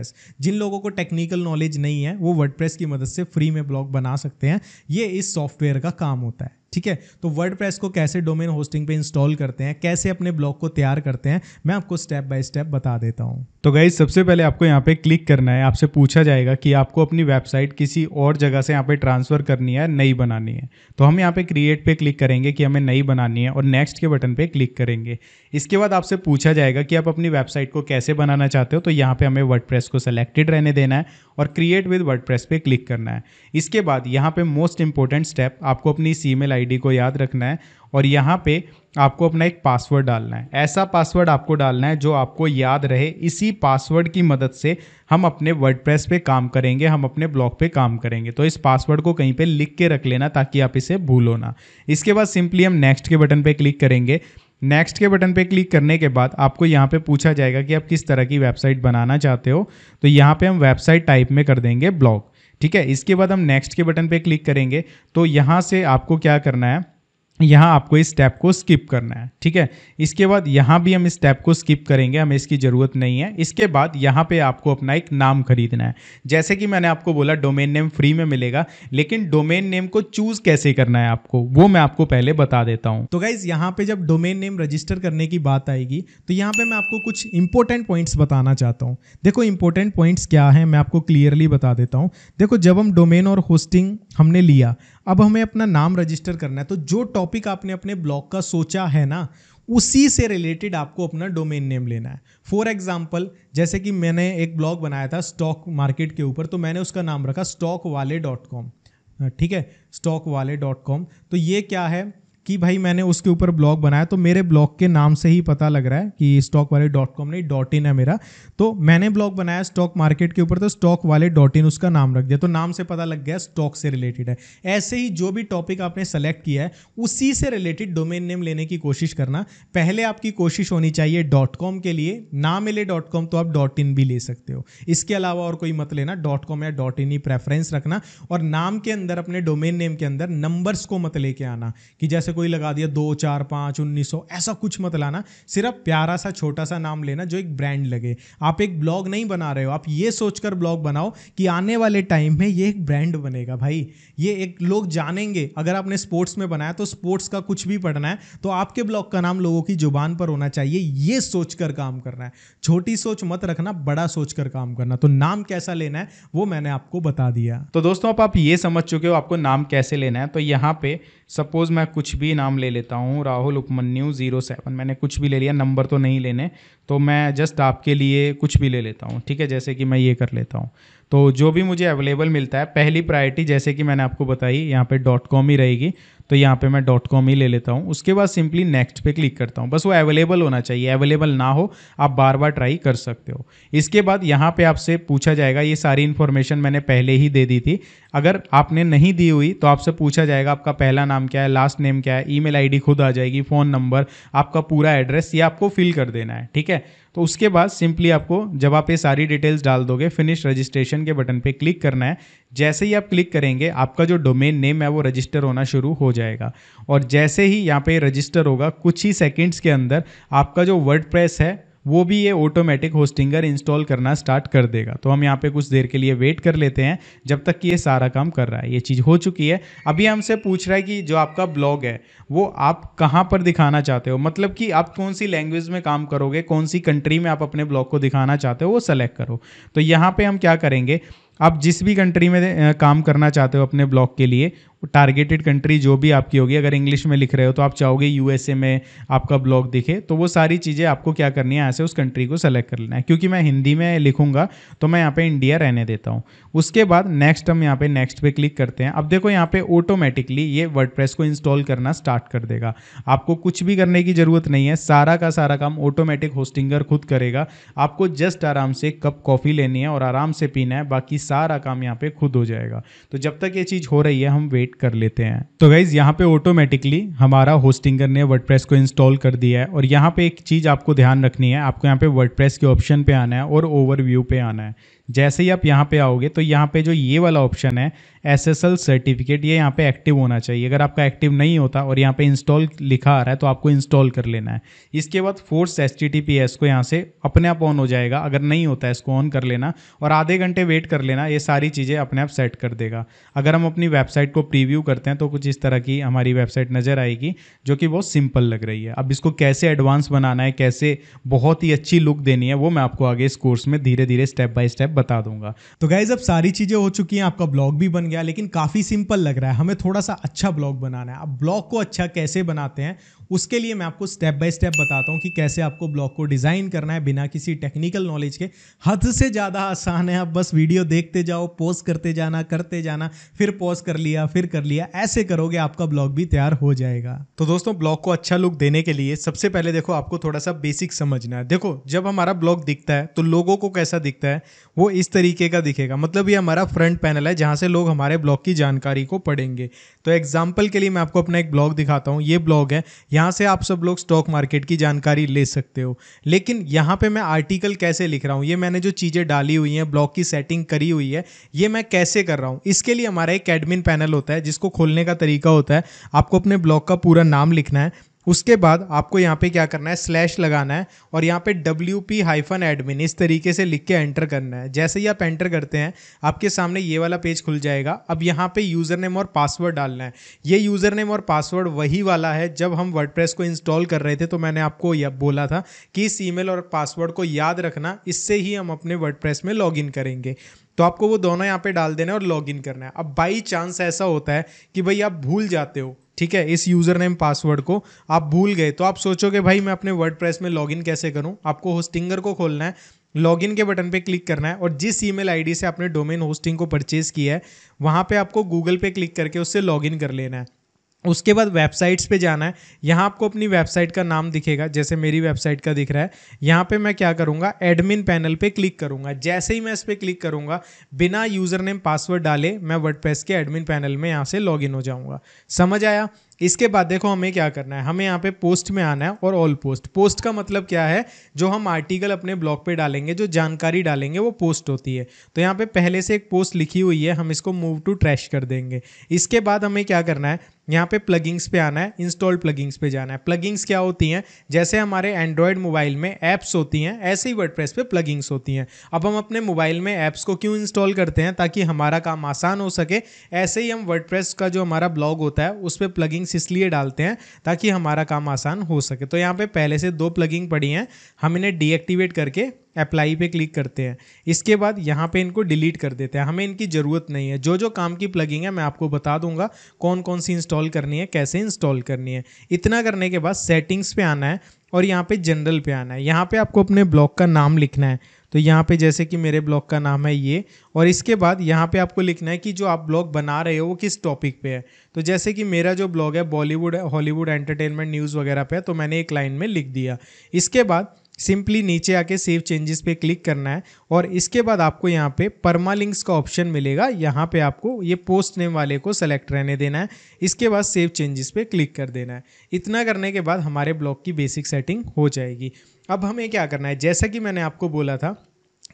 जिन लोगों को टेक्निकल नॉलेज नहीं है वो वर्ड की मदद से फ्री में ब्लॉग बना सकते हैं ये इस सॉफ्टवेयर का काम होता है ठीक है तो वर्ड को कैसे डोमेन होस्टिंग पे इंस्टॉल करते हैं कैसे अपने ब्लॉग को तैयार करते हैं मैं आपको स्टेप बाय स्टेप बता देता हूँ तो गई सबसे पहले आपको यहाँ पे क्लिक करना है आपसे पूछा जाएगा कि आपको अपनी वेबसाइट किसी और जगह से यहाँ पे ट्रांसफर करनी है नई बनानी है तो हम यहाँ पे क्रिएट पे क्लिक करेंगे कि हमें नई बनानी है और नेक्स्ट के बटन पे क्लिक करेंगे इसके बाद आपसे पूछा जाएगा कि आप अपनी वेबसाइट को कैसे बनाना चाहते हो तो यहाँ पे हमें वर्ड को सेलेक्टेड रहने देना है और क्रिएट विद प्रेस पे क्लिक करना है इसके बाद यहाँ पे मोस्ट इंपॉर्टेंट स्टेप आपको अपनी सी मेल को याद रखना है और यहाँ पे आपको अपना एक पासवर्ड डालना है ऐसा पासवर्ड आपको डालना है जो आपको याद रहे इसी पासवर्ड की मदद से हम अपने प्रेस पे काम करेंगे हम अपने ब्लॉग पे काम करेंगे तो इस पासवर्ड को कहीं पे लिख के रख लेना ताकि आप इसे भूलो ना इसके बाद सिंपली हम नेक्स्ट के बटन पे क्लिक करेंगे नेक्स्ट के बटन पे क्लिक करने के बाद आपको यहाँ पे पूछा जाएगा कि आप किस तरह की वेबसाइट बनाना चाहते हो तो यहाँ पे हम वेबसाइट टाइप में कर देंगे ब्लॉग ठीक है इसके बाद हम नेक्स्ट के बटन पे क्लिक करेंगे तो यहाँ से आपको क्या करना है यहाँ आपको इस स्टेप को स्किप करना है ठीक है इसके बाद यहाँ भी हम इस स्टेप को स्किप करेंगे हमें इसकी ज़रूरत नहीं है इसके बाद यहाँ पे आपको अपना एक नाम खरीदना है जैसे कि मैंने आपको बोला डोमेन नेम फ्री में मिलेगा लेकिन डोमेन नेम को चूज़ कैसे करना है आपको वो मैं आपको पहले बता देता हूँ तो गाइज़ यहाँ पर जब डोमेन नेम रजिस्टर करने की बात आएगी तो यहाँ पर मैं आपको कुछ इंपॉर्टेंट पॉइंट्स बताना चाहता हूँ देखो इंपॉर्टेंट पॉइंट्स क्या है मैं आपको क्लियरली बता देता हूँ देखो जब हम डोमेन और होस्टिंग हमने लिया अब हमें अपना नाम रजिस्टर करना है तो जो टॉपिक आपने अपने ब्लॉग का सोचा है ना उसी से रिलेटेड आपको अपना डोमेन नेम लेना है फॉर एग्जाम्पल जैसे कि मैंने एक ब्लॉग बनाया था स्टॉक मार्केट के ऊपर तो मैंने उसका नाम रखा स्टॉक वाले डॉट कॉम ठीक है स्टॉक वाले डॉट कॉम तो ये क्या है कि भाई मैंने उसके ऊपर ब्लॉग बनाया तो मेरे ब्लॉग के नाम से ही पता लग रहा है कि स्टॉक वाले डॉट कॉम नहीं डॉट इन है मेरा तो मैंने ब्लॉग बनाया स्टॉक मार्केट के ऊपर तो स्टॉक वाले डॉट इन उसका नाम रख दिया तो नाम से पता लग गया स्टॉक से रिलेटेड है ऐसे ही जो भी टॉपिक आपने सेलेक्ट किया है उसी से रिलेटेड डोमेन नेम लेने की कोशिश करना पहले आपकी कोशिश होनी चाहिए डॉट कॉम के लिए ना मिले डॉट कॉम तो आप डॉट इन भी ले सकते हो इसके अलावा और कोई मत लेना डॉट कॉम या डॉट इन ही प्रेफरेंस रखना और नाम के अंदर अपने डोमेन नेम के अंदर नंबर्स को मत लेके आना कि जैसे कोई लगा दिया दो चार पाँच उन्नीस सौ ऐसा कुछ मत लाना सिर्फ प्यारा सा छोटा सा नाम लेना जो एक ब्रांड लगे आप एक ब्लॉग नहीं बना रहे हो आप ये सोचकर ब्लॉग बनाओ कि आने वाले टाइम में ये एक ब्रांड बनेगा भाई ये एक लोग जानेंगे अगर आपने स्पोर्ट्स में बनाया तो स्पोर्ट्स का कुछ भी पढ़ना है तो आपके ब्लॉग का नाम लोगों की जुबान पर होना चाहिए ये सोचकर काम करना है छोटी सोच मत रखना बड़ा सोचकर काम करना तो नाम कैसा लेना है वो मैंने आपको बता दिया तो दोस्तों अब आप ये समझ चुके हो आपको नाम कैसे लेना है तो यहाँ पे सपोज़ मैं कुछ भी नाम ले लेता हूँ राहुल उपमन्यु ज़ीरो सेवन मैंने कुछ भी ले लिया नंबर तो नहीं लेने तो मैं जस्ट आपके लिए कुछ भी ले लेता हूँ ठीक है जैसे कि मैं ये कर लेता हूँ तो जो भी मुझे अवेलेबल मिलता है पहली प्रायोरिटी जैसे कि मैंने आपको बताई यहाँ पे डॉट कॉम ही रहेगी तो यहाँ पे मैं डॉट कॉम ही ले लेता हूँ उसके बाद सिंपली नेक्स्ट पे क्लिक करता हूँ बस वो अवेलेबल होना चाहिए अवेलेबल ना हो आप बार बार ट्राई कर सकते हो इसके बाद यहाँ पे आपसे पूछा जाएगा ये सारी इन्फॉर्मेशन मैंने पहले ही दे दी थी अगर आपने नहीं दी हुई तो आपसे पूछा जाएगा आपका पहला नाम क्या है लास्ट नेम क्या है ई मेल खुद आ जाएगी फ़ोन नंबर आपका पूरा एड्रेस ये आपको फिल कर देना है ठीक है तो उसके बाद सिंपली आपको जब आप ये सारी डिटेल्स डाल दोगे फिनिश रजिस्ट्रेशन के बटन पे क्लिक करना है जैसे ही आप क्लिक करेंगे आपका जो डोमेन नेम है वो रजिस्टर होना शुरू हो जाएगा और जैसे ही यहाँ पे रजिस्टर होगा कुछ ही सेकेंड्स के अंदर आपका जो वर्ड है वो भी ये ऑटोमेटिक होस्टिंगर इंस्टॉल करना स्टार्ट कर देगा तो हम यहाँ पे कुछ देर के लिए वेट कर लेते हैं जब तक कि ये सारा काम कर रहा है ये चीज़ हो चुकी है अभी हमसे पूछ रहा है कि जो आपका ब्लॉग है वो आप कहाँ पर दिखाना चाहते हो मतलब कि आप कौन सी लैंग्वेज में काम करोगे कौन सी कंट्री में आप अपने ब्लॉग को दिखाना चाहते हो वो सेलेक्ट करो तो यहाँ पर हम क्या करेंगे आप जिस भी कंट्री में काम करना चाहते हो अपने ब्लॉग के लिए टारगेटेड कंट्री जो भी आपकी होगी अगर इंग्लिश में लिख रहे हो तो आप चाहोगे यूएसए में आपका ब्लॉग दिखे तो वो सारी चीज़ें आपको क्या करनी है ऐसे उस कंट्री को सेलेक्ट कर लेना है क्योंकि मैं हिंदी में लिखूंगा तो मैं यहाँ पे इंडिया रहने देता हूँ उसके बाद नेक्स्ट हम यहाँ पे नेक्स्ट पे क्लिक करते हैं अब देखो यहाँ पे ऑटोमेटिकली ये वर्ड को इंस्टॉल करना स्टार्ट कर देगा आपको कुछ भी करने की ज़रूरत नहीं है सारा का सारा काम ऑटोमेटिक होस्टिंगर खुद करेगा आपको जस्ट आराम से कप कॉफ़ी लेनी है और आराम से पीना है बाकी सारा काम यहाँ पे खुद हो जाएगा तो जब तक ये चीज़ हो रही है हम वेट क्रिएट कर लेते हैं तो गाइज यहाँ पे ऑटोमेटिकली हमारा होस्टिंगर ने वर्ड को इंस्टॉल कर दिया है और यहाँ पे एक चीज आपको ध्यान रखनी है आपको यहाँ पे वर्ड के ऑप्शन पे आना है और ओवरव्यू पे आना है जैसे ही आप यहाँ पे आओगे तो यहाँ पे जो ये वाला ऑप्शन है एस एस एल सर्टिफिकेट ये यहाँ पे एक्टिव होना चाहिए अगर आपका एक्टिव नहीं होता और यहाँ पे इंस्टॉल लिखा आ रहा है तो आपको इंस्टॉल कर लेना है इसके बाद force S T T P S को यहाँ से अपने आप ऑन हो जाएगा अगर नहीं होता है इसको ऑन कर लेना और आधे घंटे वेट कर लेना ये सारी चीज़ें अपने आप सेट कर देगा अगर हम अपनी वेबसाइट को प्रीव्यू करते हैं तो कुछ इस तरह की हमारी वेबसाइट नज़र आएगी जो कि बहुत सिंपल लग रही है अब इसको कैसे एडवांस बनाना है कैसे बहुत ही अच्छी लुक देनी है वो मैं आपको आगे इस कोर्स में धीरे धीरे स्टेप बाय स्टेप बता दूंगा तो गाइज अब सारी चीज़ें हो चुकी हैं आपका ब्लॉग भी बन गया लेकिन काफ़ी सिंपल लग रहा है हमें थोड़ा सा अच्छा ब्लॉग बनाना है अब ब्लॉग को अच्छा कैसे बनाते हैं उसके लिए मैं आपको स्टेप बाय स्टेप बताता हूँ कि कैसे आपको ब्लॉग को डिज़ाइन करना है बिना किसी टेक्निकल नॉलेज के हद से ज़्यादा आसान है आप बस वीडियो देखते जाओ पोज करते जाना करते जाना फिर पॉज कर लिया फिर कर लिया ऐसे करोगे आपका ब्लॉग भी तैयार हो जाएगा तो दोस्तों ब्लॉग को अच्छा लुक देने के लिए सबसे पहले देखो आपको थोड़ा सा बेसिक समझना है देखो जब हमारा ब्लॉग दिखता है तो लोगों को कैसा दिखता है वो इस तरीके का दिखेगा मतलब ये हमारा फ्रंट पैनल है जहाँ से लोग हमारे ब्लॉग की जानकारी को पढ़ेंगे तो एग्जाम्पल के लिए मैं आपको अपना एक ब्लॉग दिखाता हूँ ये ब्लॉग है यहाँ से आप सब लोग स्टॉक मार्केट की जानकारी ले सकते हो लेकिन यहाँ पे मैं आर्टिकल कैसे लिख रहा हूँ ये मैंने जो चीज़ें डाली हुई हैं ब्लॉग की सेटिंग करी हुई है ये मैं कैसे कर रहा हूँ इसके लिए हमारा एक एडमिन पैनल होता है जिसको खोलने का तरीका होता है आपको अपने ब्लॉग का पूरा नाम लिखना है उसके बाद आपको यहाँ पे क्या करना है स्लैश लगाना है और यहाँ पे डब्ल्यू पी हाइफन एडमिन इस तरीके से लिख के एंटर करना है जैसे ही आप एंटर करते हैं आपके सामने ये वाला पेज खुल जाएगा अब यहाँ पे यूज़र नेम और पासवर्ड डालना है ये यूज़र नेम और पासवर्ड वही वाला है जब हम वर्ड को इंस्टॉल कर रहे थे तो मैंने आपको यह बोला था कि इस ई और पासवर्ड को याद रखना इससे ही हम अपने वर्ड में लॉग करेंगे तो आपको वो दोनों यहाँ पे डाल देना है और लॉगिन करना है अब बाई चांस ऐसा होता है कि भाई आप भूल जाते हो ठीक है इस यूज़र नेम पासवर्ड को आप भूल गए तो आप सोचोगे भाई मैं अपने वर्ड में लॉगिन कैसे करूँ आपको होस्टिंगर को खोलना है लॉगिन के बटन पे क्लिक करना है और जिस ईमेल आईडी से आपने डोमेन होस्टिंग को परचेज़ किया है वहाँ पे आपको गूगल पे क्लिक करके उससे लॉगिन कर लेना है उसके बाद वेबसाइट्स पे जाना है यहाँ आपको अपनी वेबसाइट का नाम दिखेगा जैसे मेरी वेबसाइट का दिख रहा है यहाँ पे मैं क्या करूँगा एडमिन पैनल पे क्लिक करूँगा जैसे ही मैं इस पर क्लिक करूँगा बिना यूज़र नेम पासवर्ड डाले मैं वर्ड के एडमिन पैनल में यहाँ से लॉगिन हो जाऊँगा समझ आया इसके बाद देखो हमें क्या करना है हमें यहाँ पे पोस्ट में आना है और ऑल पोस्ट पोस्ट का मतलब क्या है जो हम आर्टिकल अपने ब्लॉग पे डालेंगे जो जानकारी डालेंगे वो पोस्ट होती है तो यहाँ पे पहले से एक पोस्ट लिखी हुई है हम इसको मूव टू ट्रैश कर देंगे इसके बाद हमें क्या करना है यहाँ पे प्लगिंग्स पे आना है इंस्टॉल प्लगिंग्स पे जाना है प्लगिंग्स क्या होती हैं जैसे हमारे एंड्रॉयड मोबाइल में ऐप्स होती हैं ऐसे ही वर्डप्रेस पे प्लगिंग्स होती हैं अब हम अपने मोबाइल में ऐप्स को क्यों इंस्टॉल करते हैं ताकि हमारा काम आसान हो सके ऐसे ही हम वर्डप्रेस का जो हमारा ब्लॉग होता है उस पर प्लगिंग्स इसलिए डालते हैं ताकि हमारा काम आसान हो सके तो यहाँ पर पहले से दो प्लगिंग पड़ी हैं हम इन्हें डीएक्टिवेट करके अप्लाई पे क्लिक करते हैं इसके बाद यहाँ पे इनको डिलीट कर देते हैं हमें इनकी ज़रूरत नहीं है जो जो काम की प्लगिंग है मैं आपको बता दूंगा कौन कौन सी इंस्टॉल करनी है कैसे इंस्टॉल करनी है इतना करने के बाद सेटिंग्स पे आना है और यहाँ पे जनरल पे आना है यहाँ पे आपको अपने ब्लॉक का नाम लिखना है तो यहाँ पे जैसे कि मेरे ब्लॉग का नाम है ये और इसके बाद यहाँ पे आपको लिखना है कि जो आप ब्लॉग बना रहे हो वो किस टॉपिक पे है तो जैसे कि मेरा जो ब्लॉग है बॉलीवुड हॉलीवुड एंटरटेनमेंट न्यूज़ वगैरह पे है तो मैंने एक लाइन में लिख दिया इसके बाद सिंपली नीचे आके सेव चेंजेस पे क्लिक करना है और इसके बाद आपको यहाँ पे परमालिंक्स का ऑप्शन मिलेगा यहाँ पे आपको ये पोस्ट नेम वाले को सेलेक्ट रहने देना है इसके बाद सेव चेंजेस पे क्लिक कर देना है इतना करने के बाद हमारे ब्लॉग की बेसिक सेटिंग हो जाएगी अब हमें क्या करना है जैसा कि मैंने आपको बोला था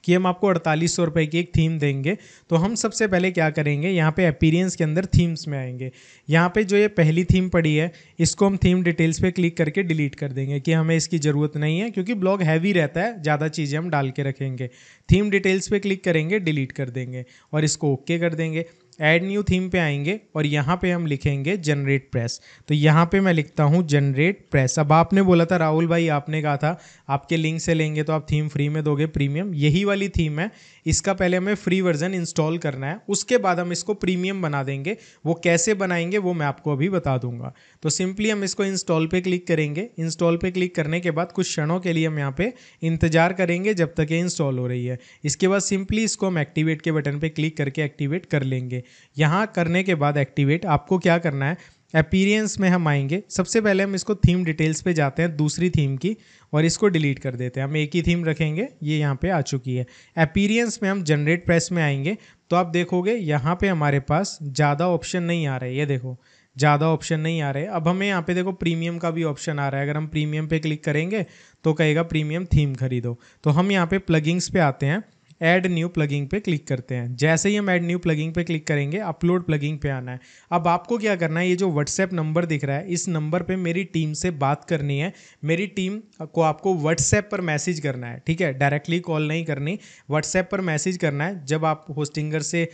कि हम आपको अड़तालीस सौ रुपये की एक थीम देंगे तो हम सबसे पहले क्या करेंगे यहाँ पे अपीरियंस के अंदर थीम्स में आएंगे यहाँ पे जो ये पहली थीम पड़ी है इसको हम थीम डिटेल्स पे क्लिक करके डिलीट कर देंगे कि हमें इसकी ज़रूरत नहीं है क्योंकि ब्लॉग हैवी रहता है ज़्यादा चीज़ें हम डाल के रखेंगे थीम डिटेल्स पर क्लिक करेंगे डिलीट कर देंगे और इसको ओके okay कर देंगे एड न्यू थीम पे आएंगे और यहाँ पे हम लिखेंगे जनरेट प्रेस तो यहाँ पे मैं लिखता हूँ जनरेट प्रेस अब आपने बोला था राहुल भाई आपने कहा था आपके लिंक से लेंगे तो आप थीम फ्री में दोगे प्रीमियम यही वाली थीम है इसका पहले हमें फ्री वर्जन इंस्टॉल करना है उसके बाद हम इसको प्रीमियम बना देंगे वो कैसे बनाएंगे वो मैं आपको अभी बता दूंगा तो सिंपली हम इसको इंस्टॉल पे क्लिक करेंगे इंस्टॉल पे क्लिक करने के बाद कुछ क्षणों के लिए हम यहाँ पे इंतजार करेंगे जब तक ये इंस्टॉल हो रही है इसके बाद सिंपली इसको हम एक्टिवेट के बटन पर क्लिक करके एक्टिवेट कर लेंगे यहाँ करने के बाद एक्टिवेट आपको क्या करना है अपीरियंस में हम आएंगे सबसे पहले हम इसको थीम डिटेल्स पे जाते हैं दूसरी थीम की और इसको डिलीट कर देते हैं हम एक ही थीम रखेंगे ये यहाँ पे आ चुकी है अपीरियंस में हम जनरेट प्रेस में आएंगे तो आप देखोगे यहाँ पे हमारे पास ज़्यादा ऑप्शन नहीं आ रहे ये देखो ज़्यादा ऑप्शन नहीं आ रहे अब हमें यहाँ पे देखो प्रीमियम का भी ऑप्शन आ रहा है अगर हम प्रीमियम पे क्लिक करेंगे तो कहेगा प्रीमियम थीम खरीदो तो हम यहाँ पे प्लगिंग्स पे आते हैं ऐड न्यू प्लगिंग पे क्लिक करते हैं जैसे ही हम ऐड न्यू प्लगिंग पे क्लिक करेंगे अपलोड प्लगिंग पे आना है अब आपको क्या करना है ये जो व्हाट्सएप नंबर दिख रहा है इस नंबर पे मेरी टीम से बात करनी है मेरी टीम को आपको व्हाट्सएप पर मैसेज करना है ठीक है डायरेक्टली कॉल नहीं करनी व्हाट्सएप पर मैसेज करना है जब आप होस्टिंगर से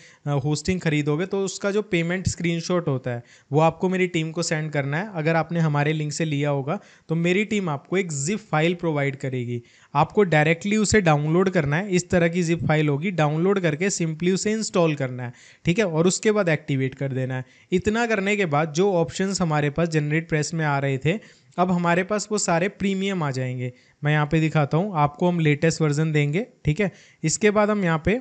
होस्टिंग खरीदोगे तो उसका जो पेमेंट स्क्रीन होता है वो आपको मेरी टीम को सेंड करना है अगर आपने हमारे लिंक से लिया होगा तो मेरी टीम आपको एक जिप फाइल प्रोवाइड करेगी आपको डायरेक्टली उसे डाउनलोड करना है इस तरह की जिप जिप फाइल होगी डाउनलोड करके सिंपली उसे इंस्टॉल करना है ठीक है और उसके बाद एक्टिवेट कर देना है इतना करने के बाद जो ऑप्शन हमारे पास जनरेट प्रेस में आ रहे थे अब हमारे पास वो सारे प्रीमियम आ जाएंगे मैं यहाँ पे दिखाता हूँ आपको हम लेटेस्ट वर्जन देंगे ठीक है इसके बाद हम यहाँ पे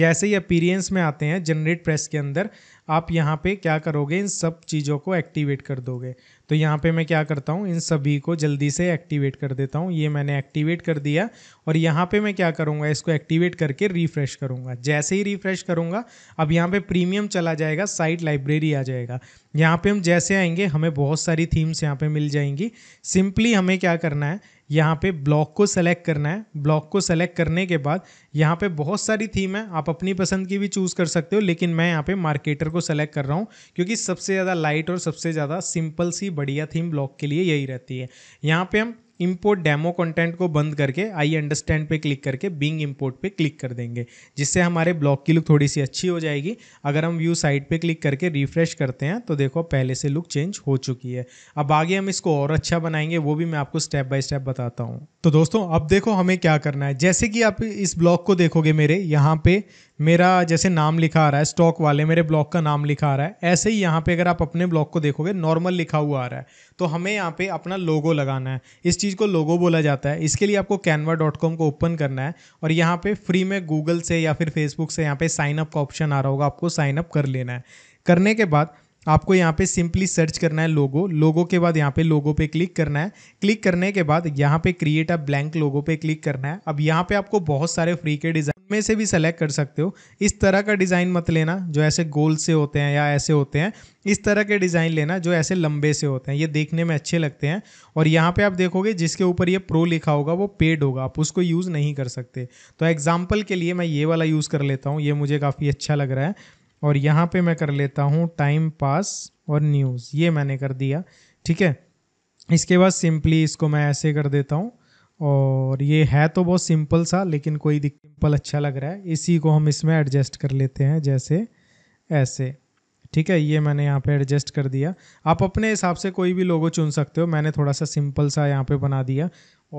जैसे ही अपीरियंस में आते हैं जनरेट प्रेस के अंदर आप यहाँ पे क्या करोगे इन सब चीज़ों को एक्टिवेट कर दोगे तो यहाँ पे मैं क्या करता हूँ इन सभी को जल्दी से एक्टिवेट कर देता हूँ ये मैंने एक्टिवेट कर दिया और यहाँ पे मैं क्या करूँगा इसको एक्टिवेट करके रिफ्रेश करूँगा जैसे ही रिफ्रेश करूँगा अब यहाँ पे प्रीमियम चला जाएगा साइट लाइब्रेरी आ जाएगा यहाँ पे हम जैसे आएंगे हमें बहुत सारी थीम्स यहाँ पे मिल जाएंगी सिंपली हमें क्या करना है यहाँ पे ब्लॉक को सेलेक्ट करना है ब्लॉक को सेलेक्ट करने के बाद यहाँ पे बहुत सारी थीम है आप अपनी पसंद की भी चूज़ कर सकते हो लेकिन मैं यहाँ पे मार्केटर को सेलेक्ट कर रहा हूँ क्योंकि सबसे ज़्यादा लाइट और सबसे ज़्यादा सिंपल सी बढ़िया थीम ब्लॉक के लिए यही रहती है यहाँ पे हम इम्पोर्ट डेमो कंटेंट को बंद करके आई अंडरस्टैंड पे क्लिक करके बिंग इम्पोर्ट पे क्लिक कर देंगे जिससे हमारे ब्लॉग की लुक थोड़ी सी अच्छी हो जाएगी अगर हम व्यू साइट पे क्लिक करके रिफ्रेश करते हैं तो देखो पहले से लुक चेंज हो चुकी है अब आगे हम इसको और अच्छा बनाएंगे वो भी मैं आपको स्टेप बाय स्टेप बताता हूँ तो दोस्तों अब देखो हमें क्या करना है जैसे कि आप इस ब्लॉग को देखोगे मेरे यहाँ पे मेरा जैसे नाम लिखा आ रहा है स्टॉक वाले मेरे ब्लॉक का नाम लिखा आ रहा है ऐसे ही यहाँ पे अगर आप अपने ब्लॉक को देखोगे नॉर्मल लिखा हुआ आ रहा है तो हमें यहाँ पे अपना लोगो लगाना है इस चीज़ को लोगो बोला जाता है इसके लिए आपको कैनवा डॉट कॉम को ओपन करना है और यहाँ पे फ्री में गूगल से या फिर फेसबुक से यहाँ पे साइनअप का ऑप्शन आ रहा होगा आपको साइनअप कर लेना है करने के बाद आपको यहाँ पे सिंपली सर्च करना है लोगो लोगो के बाद यहाँ पे लोगो पे क्लिक करना है क्लिक करने के बाद यहाँ पे क्रिएट अ ब्लैंक लोगो पे क्लिक करना है अब यहाँ पे आपको बहुत सारे फ्री के डिज़ाइन में से भी सेलेक्ट कर सकते हो इस तरह का डिज़ाइन मत लेना जो ऐसे गोल से होते हैं या ऐसे होते हैं इस तरह के डिज़ाइन लेना जो ऐसे लंबे से होते हैं ये देखने में अच्छे लगते हैं और यहाँ पे आप देखोगे जिसके ऊपर ये प्रो लिखा होगा वो पेड होगा आप उसको यूज़ नहीं कर सकते तो एग्जाम्पल के लिए मैं ये वाला यूज़ कर लेता हूँ ये मुझे काफ़ी अच्छा लग रहा है और यहाँ पे मैं कर लेता हूँ टाइम पास और न्यूज़ ये मैंने कर दिया ठीक है इसके बाद सिंपली इसको मैं ऐसे कर देता हूँ और ये है तो बहुत सिंपल सा लेकिन कोई सिंपल अच्छा लग रहा है इसी को हम इसमें एडजस्ट कर लेते हैं जैसे ऐसे ठीक है ये मैंने यहाँ पे एडजस्ट कर दिया आप अपने हिसाब से कोई भी लोगो चुन सकते हो मैंने थोड़ा सा सिंपल सा यहाँ पे बना दिया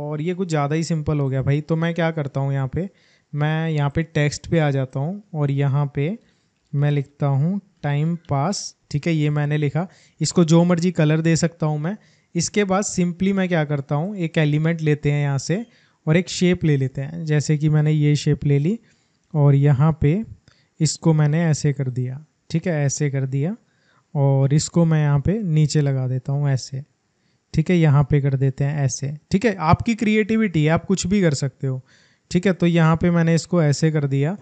और ये कुछ ज़्यादा ही सिंपल हो गया भाई तो मैं क्या करता हूँ यहाँ पे मैं यहाँ पे टेक्स्ट पे आ जाता हूँ और यहाँ पे मैं लिखता हूँ टाइम पास ठीक है ये मैंने लिखा इसको जो मर्जी कलर दे सकता हूँ मैं इसके बाद सिंपली मैं क्या करता हूँ एक एलिमेंट लेते हैं यहाँ से और एक शेप ले लेते हैं जैसे कि मैंने ये शेप ले ली और यहाँ पे इसको मैंने ऐसे कर दिया ठीक है ऐसे कर दिया और इसको मैं यहाँ पे नीचे लगा देता हूँ ऐसे ठीक है यहाँ पे कर देते हैं ऐसे ठीक है आपकी क्रिएटिविटी है आप कुछ भी कर सकते हो ठीक है तो यहाँ पे मैंने इसको ऐसे कर दिया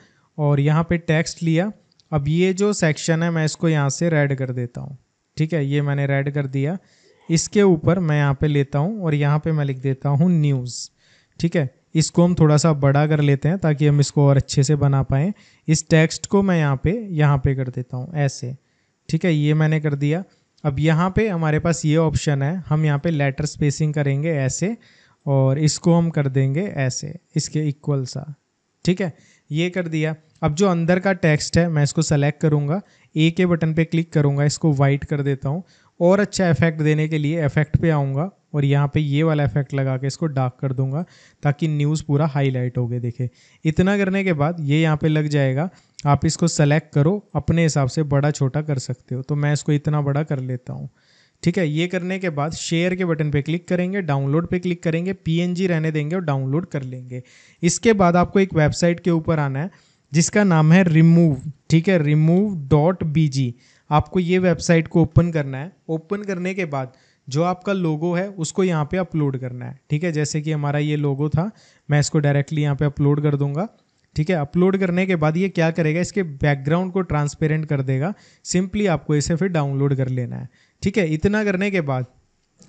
और यहाँ पे टेक्स्ट लिया अब ये जो सेक्शन है मैं इसको यहाँ से रेड कर देता हूँ ठीक है ये मैंने रेड कर दिया इसके ऊपर मैं यहाँ पे लेता हूँ और यहाँ पे मैं लिख देता हूँ न्यूज़ ठीक है इसको हम थोड़ा सा बड़ा कर लेते हैं ताकि हम इसको और अच्छे से बना पाएँ इस टेक्स्ट को मैं यहाँ पे यहाँ पे कर देता हूँ ऐसे ठीक है ये मैंने कर दिया अब यहाँ पे हमारे पास ये ऑप्शन है हम यहाँ पे लेटर स्पेसिंग करेंगे ऐसे और इसको हम कर देंगे ऐसे इसके इक्वल सा ठीक है ये कर दिया अब जो अंदर का टेक्स्ट है मैं इसको सेलेक्ट करूँगा ए के बटन पे क्लिक करूँगा इसको वाइट कर देता हूँ और अच्छा इफेक्ट देने के लिए इफेक्ट पे आऊँगा और यहाँ पे ये वाला इफेक्ट लगा के इसको डार्क कर दूंगा ताकि न्यूज़ पूरा हाईलाइट हो गए देखे इतना करने के बाद ये यहाँ पे लग जाएगा आप इसको सेलेक्ट करो अपने हिसाब से बड़ा छोटा कर सकते हो तो मैं इसको इतना बड़ा कर लेता हूँ ठीक है ये करने के बाद शेयर के बटन पे क्लिक करेंगे डाउनलोड पे क्लिक करेंगे पीएनजी रहने देंगे और डाउनलोड कर लेंगे इसके बाद आपको एक वेबसाइट के ऊपर आना है जिसका नाम है रिमूव ठीक है रिमूव डॉट बी जी आपको ये वेबसाइट को ओपन करना है ओपन करने के बाद जो आपका लोगो है उसको यहाँ पे अपलोड करना है ठीक है जैसे कि हमारा ये लोगो था मैं इसको डायरेक्टली यहाँ पे अपलोड कर दूंगा ठीक है अपलोड करने के बाद ये क्या करेगा इसके बैकग्राउंड को ट्रांसपेरेंट कर देगा सिंपली आपको इसे फिर डाउनलोड कर लेना है ठीक है इतना करने के बाद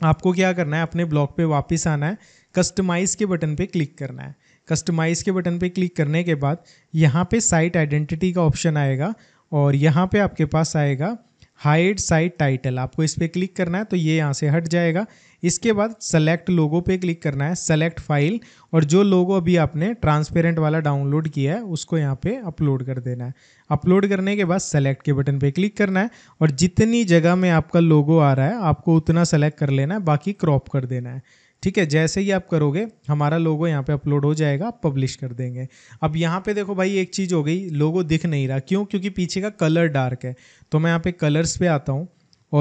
आपको क्या करना है अपने ब्लॉग पे वापस आना है कस्टमाइज़ के बटन पे क्लिक करना है कस्टमाइज़ के बटन पे क्लिक करने के बाद यहाँ पे साइट आइडेंटिटी का ऑप्शन आएगा और यहाँ पे आपके पास आएगा हाइड साइट टाइटल आपको इस पर क्लिक करना है तो ये यहाँ से हट जाएगा इसके बाद सेलेक्ट लोगो पे क्लिक करना है सेलेक्ट फाइल और जो लोगो अभी आपने ट्रांसपेरेंट वाला डाउनलोड किया है उसको यहाँ पे अपलोड कर देना है अपलोड करने के बाद सेलेक्ट के बटन पे क्लिक करना है और जितनी जगह में आपका लोगो आ रहा है आपको उतना सेलेक्ट कर लेना है बाकी क्रॉप कर देना है ठीक है जैसे ही आप करोगे हमारा लोगो यहाँ पे अपलोड हो जाएगा पब्लिश कर देंगे अब यहाँ पे देखो भाई एक चीज़ हो गई लोगो दिख नहीं रहा क्यों क्योंकि पीछे का कलर डार्क है तो मैं यहाँ पे कलर्स पे आता हूँ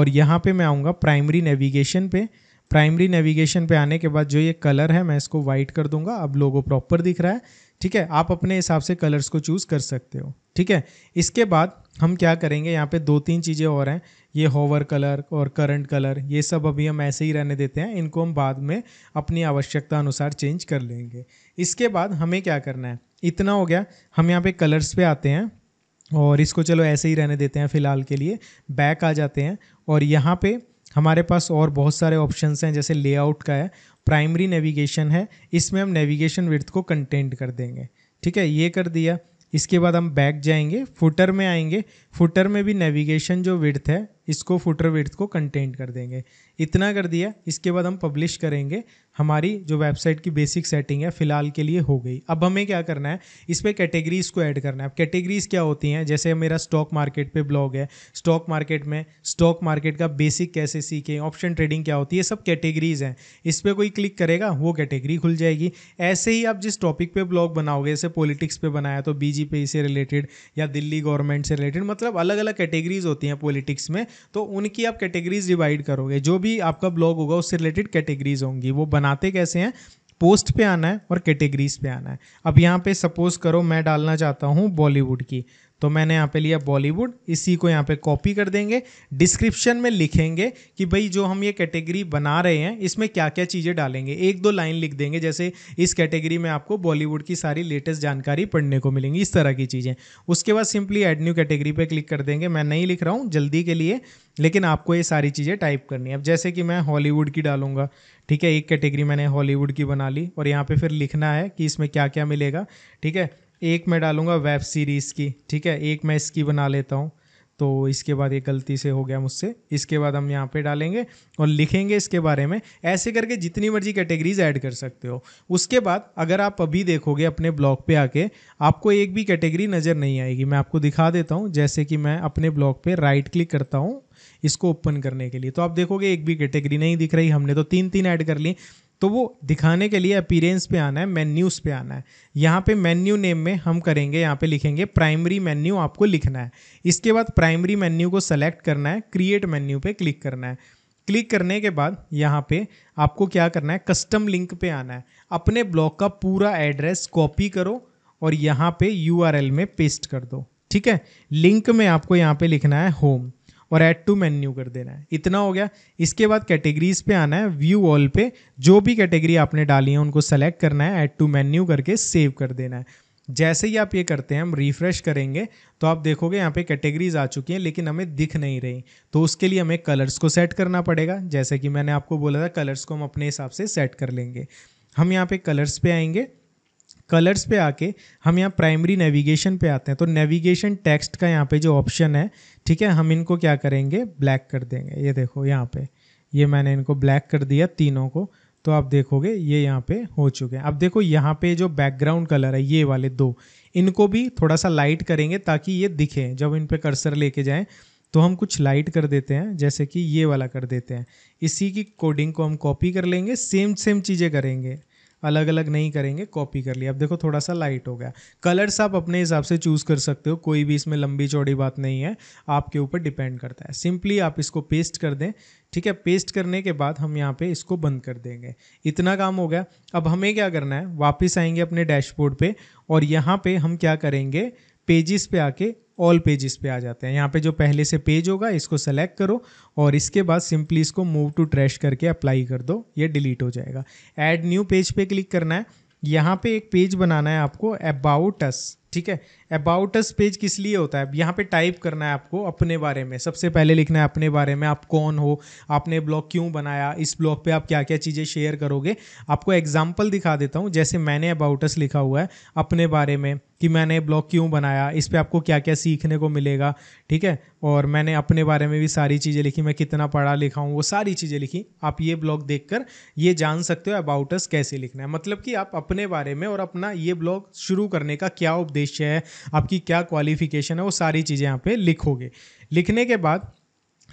और यहाँ पे मैं आऊँगा प्राइमरी नेविगेशन पे प्राइमरी नेविगेशन पे आने के बाद जो ये कलर है मैं इसको वाइट कर दूंगा अब लोगो प्रॉपर दिख रहा है ठीक है आप अपने हिसाब से कलर्स को चूज़ कर सकते हो ठीक है इसके बाद हम क्या करेंगे यहाँ पे दो तीन चीज़ें और हैं ये होवर कलर और करंट कलर ये सब अभी हम ऐसे ही रहने देते हैं इनको हम बाद में अपनी आवश्यकता अनुसार चेंज कर लेंगे इसके बाद हमें क्या करना है इतना हो गया हम यहाँ पे कलर्स पे आते हैं और इसको चलो ऐसे ही रहने देते हैं फ़िलहाल के लिए बैक आ जाते हैं और यहाँ पे हमारे पास और बहुत सारे ऑप्शंस हैं जैसे लेआउट का है प्राइमरी नेविगेशन है इसमें हम नेविगेशन विर्थ को कंटेंट कर देंगे ठीक है ये कर दिया इसके बाद हम बैक जाएंगे फुटर में आएंगे फुटर में भी नेविगेशन जो विड्थ है इसको फुटर विड्थ को कंटेंट कर देंगे इतना कर दिया इसके बाद हम पब्लिश करेंगे हमारी जो वेबसाइट की बेसिक सेटिंग है फिलहाल के लिए हो गई अब हमें क्या करना है इस पर कैटेगरीज को ऐड करना है अब कैटेगरीज क्या होती हैं जैसे मेरा स्टॉक मार्केट पे ब्लॉग है स्टॉक मार्केट में स्टॉक मार्केट का बेसिक कैसे सीखें ऑप्शन ट्रेडिंग क्या होती है सब कैटेगरीज हैं इस पर कोई क्लिक करेगा वो कैटेगरी खुल जाएगी ऐसे ही आप जिस टॉपिक पर ब्लॉग बनाओगे जैसे पॉलिटिक्स पर बनाया तो बीजेपी से रिलेटेड या दिल्ली गवर्नमेंट से रिलेटेड मतलब मतलब अलग अलग कैटेगरीज होती हैं पॉलिटिक्स में तो उनकी आप कैटेगरीज डिवाइड करोगे जो भी आपका ब्लॉग होगा उससे रिलेटेड कैटेगरीज होंगी वो बनाते कैसे हैं पोस्ट पे आना है और कैटेगरीज पे आना है अब यहाँ पे सपोज करो मैं डालना चाहता हूँ बॉलीवुड की तो मैंने यहाँ पे लिया बॉलीवुड इसी को यहाँ पे कॉपी कर देंगे डिस्क्रिप्शन में लिखेंगे कि भाई जो हम ये कैटेगरी बना रहे हैं इसमें क्या क्या चीज़ें डालेंगे एक दो लाइन लिख देंगे जैसे इस कैटेगरी में आपको बॉलीवुड की सारी लेटेस्ट जानकारी पढ़ने को मिलेंगी इस तरह की चीज़ें उसके बाद सिंपली एड न्यू कैटेगरी पर क्लिक कर देंगे मैं नहीं लिख रहा हूँ जल्दी के लिए लेकिन आपको ये सारी चीज़ें टाइप करनी है अब जैसे कि मैं हॉलीवुड की डालूंगा ठीक है एक कैटेगरी मैंने हॉलीवुड की बना ली और यहाँ पे फिर लिखना है कि इसमें क्या क्या मिलेगा ठीक है एक मैं डालूंगा वेब सीरीज़ की ठीक है एक मैं इसकी बना लेता हूँ तो इसके बाद ये गलती से हो गया मुझसे इसके बाद हम यहाँ पे डालेंगे और लिखेंगे इसके बारे में ऐसे करके जितनी मर्जी कैटेगरीज ऐड कर सकते हो उसके बाद अगर आप अभी देखोगे अपने ब्लॉग पे आके आपको एक भी कैटेगरी नज़र नहीं आएगी मैं आपको दिखा देता हूँ जैसे कि मैं अपने ब्लॉग पे राइट क्लिक करता हूँ इसको ओपन करने के लिए तो आप देखोगे एक भी कैटेगरी नहीं दिख रही हमने तो तीन तीन ऐड कर ली तो वो दिखाने के लिए अपीरेंस पे आना है मेन्यूज़ पे आना है यहाँ पे मेन्यू नेम में हम करेंगे यहाँ पे लिखेंगे प्राइमरी मेन्यू आपको लिखना है इसके बाद प्राइमरी मेन्यू को सेलेक्ट करना है क्रिएट मेन्यू पे क्लिक करना है क्लिक करने के बाद यहाँ पे आपको क्या करना है कस्टम लिंक पे आना है अपने ब्लॉग का पूरा एड्रेस कॉपी करो और यहाँ पे यू में पेस्ट कर दो ठीक है लिंक में आपको यहाँ पे लिखना है होम और ऐड टू मेन्यू कर देना है इतना हो गया इसके बाद कैटेगरीज पे आना है व्यू ऑल पे जो भी कैटेगरी आपने डाली है उनको सेलेक्ट करना है ऐड टू मेन्यू करके सेव कर देना है जैसे ही आप ये करते हैं हम रिफ्रेश करेंगे तो आप देखोगे यहाँ पे कैटेगरीज आ चुकी हैं लेकिन हमें दिख नहीं रही तो उसके लिए हमें कलर्स को सेट करना पड़ेगा जैसे कि मैंने आपको बोला था कलर्स को हम अपने हिसाब से सेट कर लेंगे हम यहाँ पे कलर्स पे आएंगे कलर्स पे आके हम यहाँ प्राइमरी नेविगेशन पे आते हैं तो नेविगेशन टेक्स्ट का यहाँ पे जो ऑप्शन है ठीक है हम इनको क्या करेंगे ब्लैक कर देंगे ये देखो यहाँ पे ये मैंने इनको ब्लैक कर दिया तीनों को तो आप देखोगे ये यहाँ पे हो चुके हैं अब देखो यहाँ पे जो बैकग्राउंड कलर है ये वाले दो इनको भी थोड़ा सा लाइट करेंगे ताकि ये दिखे जब इन पर कर्सर लेके जाएं तो हम कुछ लाइट कर देते हैं जैसे कि ये वाला कर देते हैं इसी की कोडिंग को हम कॉपी कर लेंगे सेम सेम चीज़ें करेंगे अलग अलग नहीं करेंगे कॉपी कर लिया अब देखो थोड़ा सा लाइट हो गया कलर्स आप अपने हिसाब से चूज़ कर सकते हो कोई भी इसमें लंबी चौड़ी बात नहीं है आपके ऊपर डिपेंड करता है सिंपली आप इसको पेस्ट कर दें ठीक है पेस्ट करने के बाद हम यहाँ पे इसको बंद कर देंगे इतना काम हो गया अब हमें क्या करना है वापस आएंगे अपने डैशबोर्ड पे और यहाँ पे हम क्या करेंगे पेजेस पे आके ऑल पेजेस पे आ जाते हैं यहाँ पे जो पहले से पेज होगा इसको सेलेक्ट करो और इसके बाद सिंपली इसको मूव टू ट्रैश करके अप्लाई कर दो ये डिलीट हो जाएगा ऐड न्यू पेज पे क्लिक करना है यहाँ पे एक पेज बनाना है आपको अबाउट अस ठीक है अबाउट अस पेज किस लिए होता है यहाँ पे टाइप करना है आपको अपने बारे में सबसे पहले लिखना है अपने बारे में आप कौन हो आपने ब्लॉग क्यों बनाया इस ब्लॉग पे आप क्या क्या चीज़ें शेयर करोगे आपको एग्जाम्पल दिखा देता हूँ जैसे मैंने अबाउट अस लिखा हुआ है अपने बारे में कि मैंने ब्लॉग क्यों बनाया इस पर आपको क्या क्या सीखने को मिलेगा ठीक है और मैंने अपने बारे में भी सारी चीज़ें लिखी मैं कितना पढ़ा लिखा हूँ वो सारी चीज़ें लिखी आप ये ब्लॉग कर ये जान सकते हो अबाउट अस कैसे लिखना है मतलब कि आप अपने बारे में और अपना ये ब्लॉग शुरू करने का क्या उद्देश्य है आपकी क्या क्वालिफिकेशन है वो सारी चीज़ें यहाँ पे लिखोगे लिखने के बाद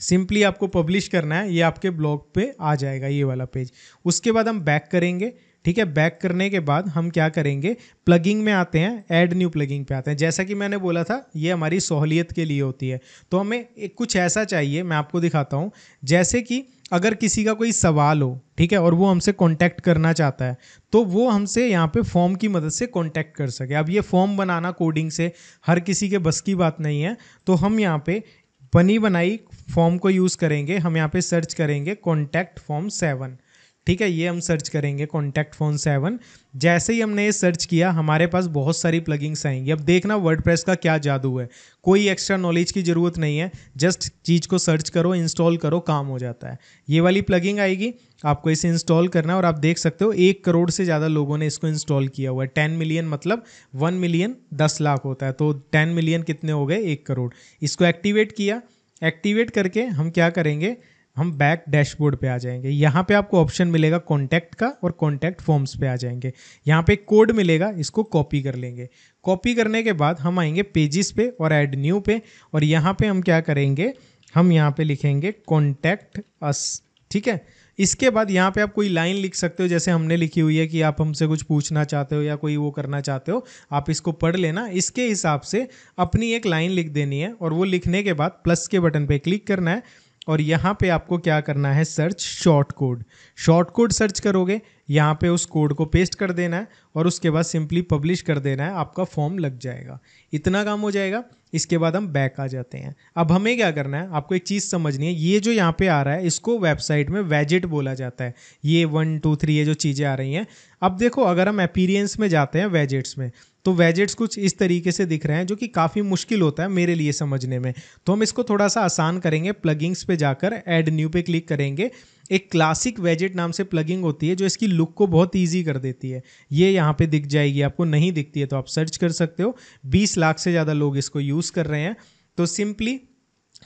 सिंपली आपको पब्लिश करना है ये आपके ब्लॉग पे आ जाएगा ये वाला पेज उसके बाद हम बैक करेंगे ठीक है बैक करने के बाद हम क्या करेंगे प्लगिंग में आते हैं ऐड न्यू प्लगिंग पे आते हैं जैसा कि मैंने बोला था ये हमारी सहूलियत के लिए होती है तो हमें एक कुछ ऐसा चाहिए मैं आपको दिखाता हूँ जैसे कि अगर किसी का कोई सवाल हो ठीक है और वो हमसे कांटेक्ट करना चाहता है तो वो हमसे यहाँ पे फॉर्म की मदद से कांटेक्ट कर सके अब ये फॉर्म बनाना कोडिंग से हर किसी के बस की बात नहीं है तो हम यहाँ पे बनी बनाई फॉर्म को यूज़ करेंगे हम यहाँ पे सर्च करेंगे कॉन्टैक्ट फॉर्म सेवन ठीक है ये हम सर्च करेंगे कॉन्टैक्ट फ़ोन सेवन जैसे ही हमने ये सर्च किया हमारे पास बहुत सारी प्लगिंग्स आएंगी अब देखना वर्ड का क्या जादू है कोई एक्स्ट्रा नॉलेज की ज़रूरत नहीं है जस्ट चीज़ को सर्च करो इंस्टॉल करो काम हो जाता है ये वाली प्लगिंग आएगी आपको इसे इंस्टॉल करना है और आप देख सकते हो एक करोड़ से ज़्यादा लोगों ने इसको इंस्टॉल किया हुआ है टेन मिलियन मतलब वन मिलियन दस लाख होता है तो टेन मिलियन कितने हो गए एक करोड़ इसको एक्टिवेट किया एक्टिवेट करके हम क्या करेंगे हम बैक डैशबोर्ड पे आ जाएंगे यहाँ पे आपको ऑप्शन मिलेगा कॉन्टैक्ट का और कॉन्टैक्ट फॉर्म्स पे आ जाएंगे यहाँ पे कोड मिलेगा इसको कॉपी कर लेंगे कॉपी करने के बाद हम आएंगे पेजेस पे और ऐड न्यू पे और यहाँ पे हम क्या करेंगे हम यहाँ पे लिखेंगे कॉन्टैक्ट अस ठीक है इसके बाद यहाँ पे आप कोई लाइन लिख सकते हो जैसे हमने लिखी हुई है कि आप हमसे कुछ पूछना चाहते हो या कोई वो करना चाहते हो आप इसको पढ़ लेना इसके हिसाब से अपनी एक लाइन लिख देनी है और वो लिखने के बाद प्लस के बटन पे क्लिक करना है और यहाँ पे आपको क्या करना है search short code short code search करोगे यहाँ पे उस कोड को पेस्ट कर देना है और उसके बाद सिंपली पब्लिश कर देना है आपका फॉर्म लग जाएगा इतना काम हो जाएगा इसके बाद हम बैक आ जाते हैं अब हमें क्या करना है आपको एक चीज़ समझनी है ये जो यहाँ पे आ रहा है इसको वेबसाइट में वेजिट बोला जाता है ये वन टू थ्री ये जो चीज़ें आ रही हैं अब देखो अगर हम अपीरियंस में जाते हैं वेजिट्स में तो वेजेट्स कुछ इस तरीके से दिख रहे हैं जो कि काफ़ी मुश्किल होता है मेरे लिए समझने में तो हम इसको थोड़ा सा आसान करेंगे प्लगिंग्स पे जाकर ऐड न्यू पे क्लिक करेंगे एक क्लासिक वेजेट नाम से प्लगिंग होती है जो इसकी लुक को बहुत ईजी कर देती है ये यहाँ पे दिख जाएगी आपको नहीं दिखती है तो आप सर्च कर सकते हो बीस लाख से ज़्यादा लोग इसको यूज़ कर रहे हैं तो सिंपली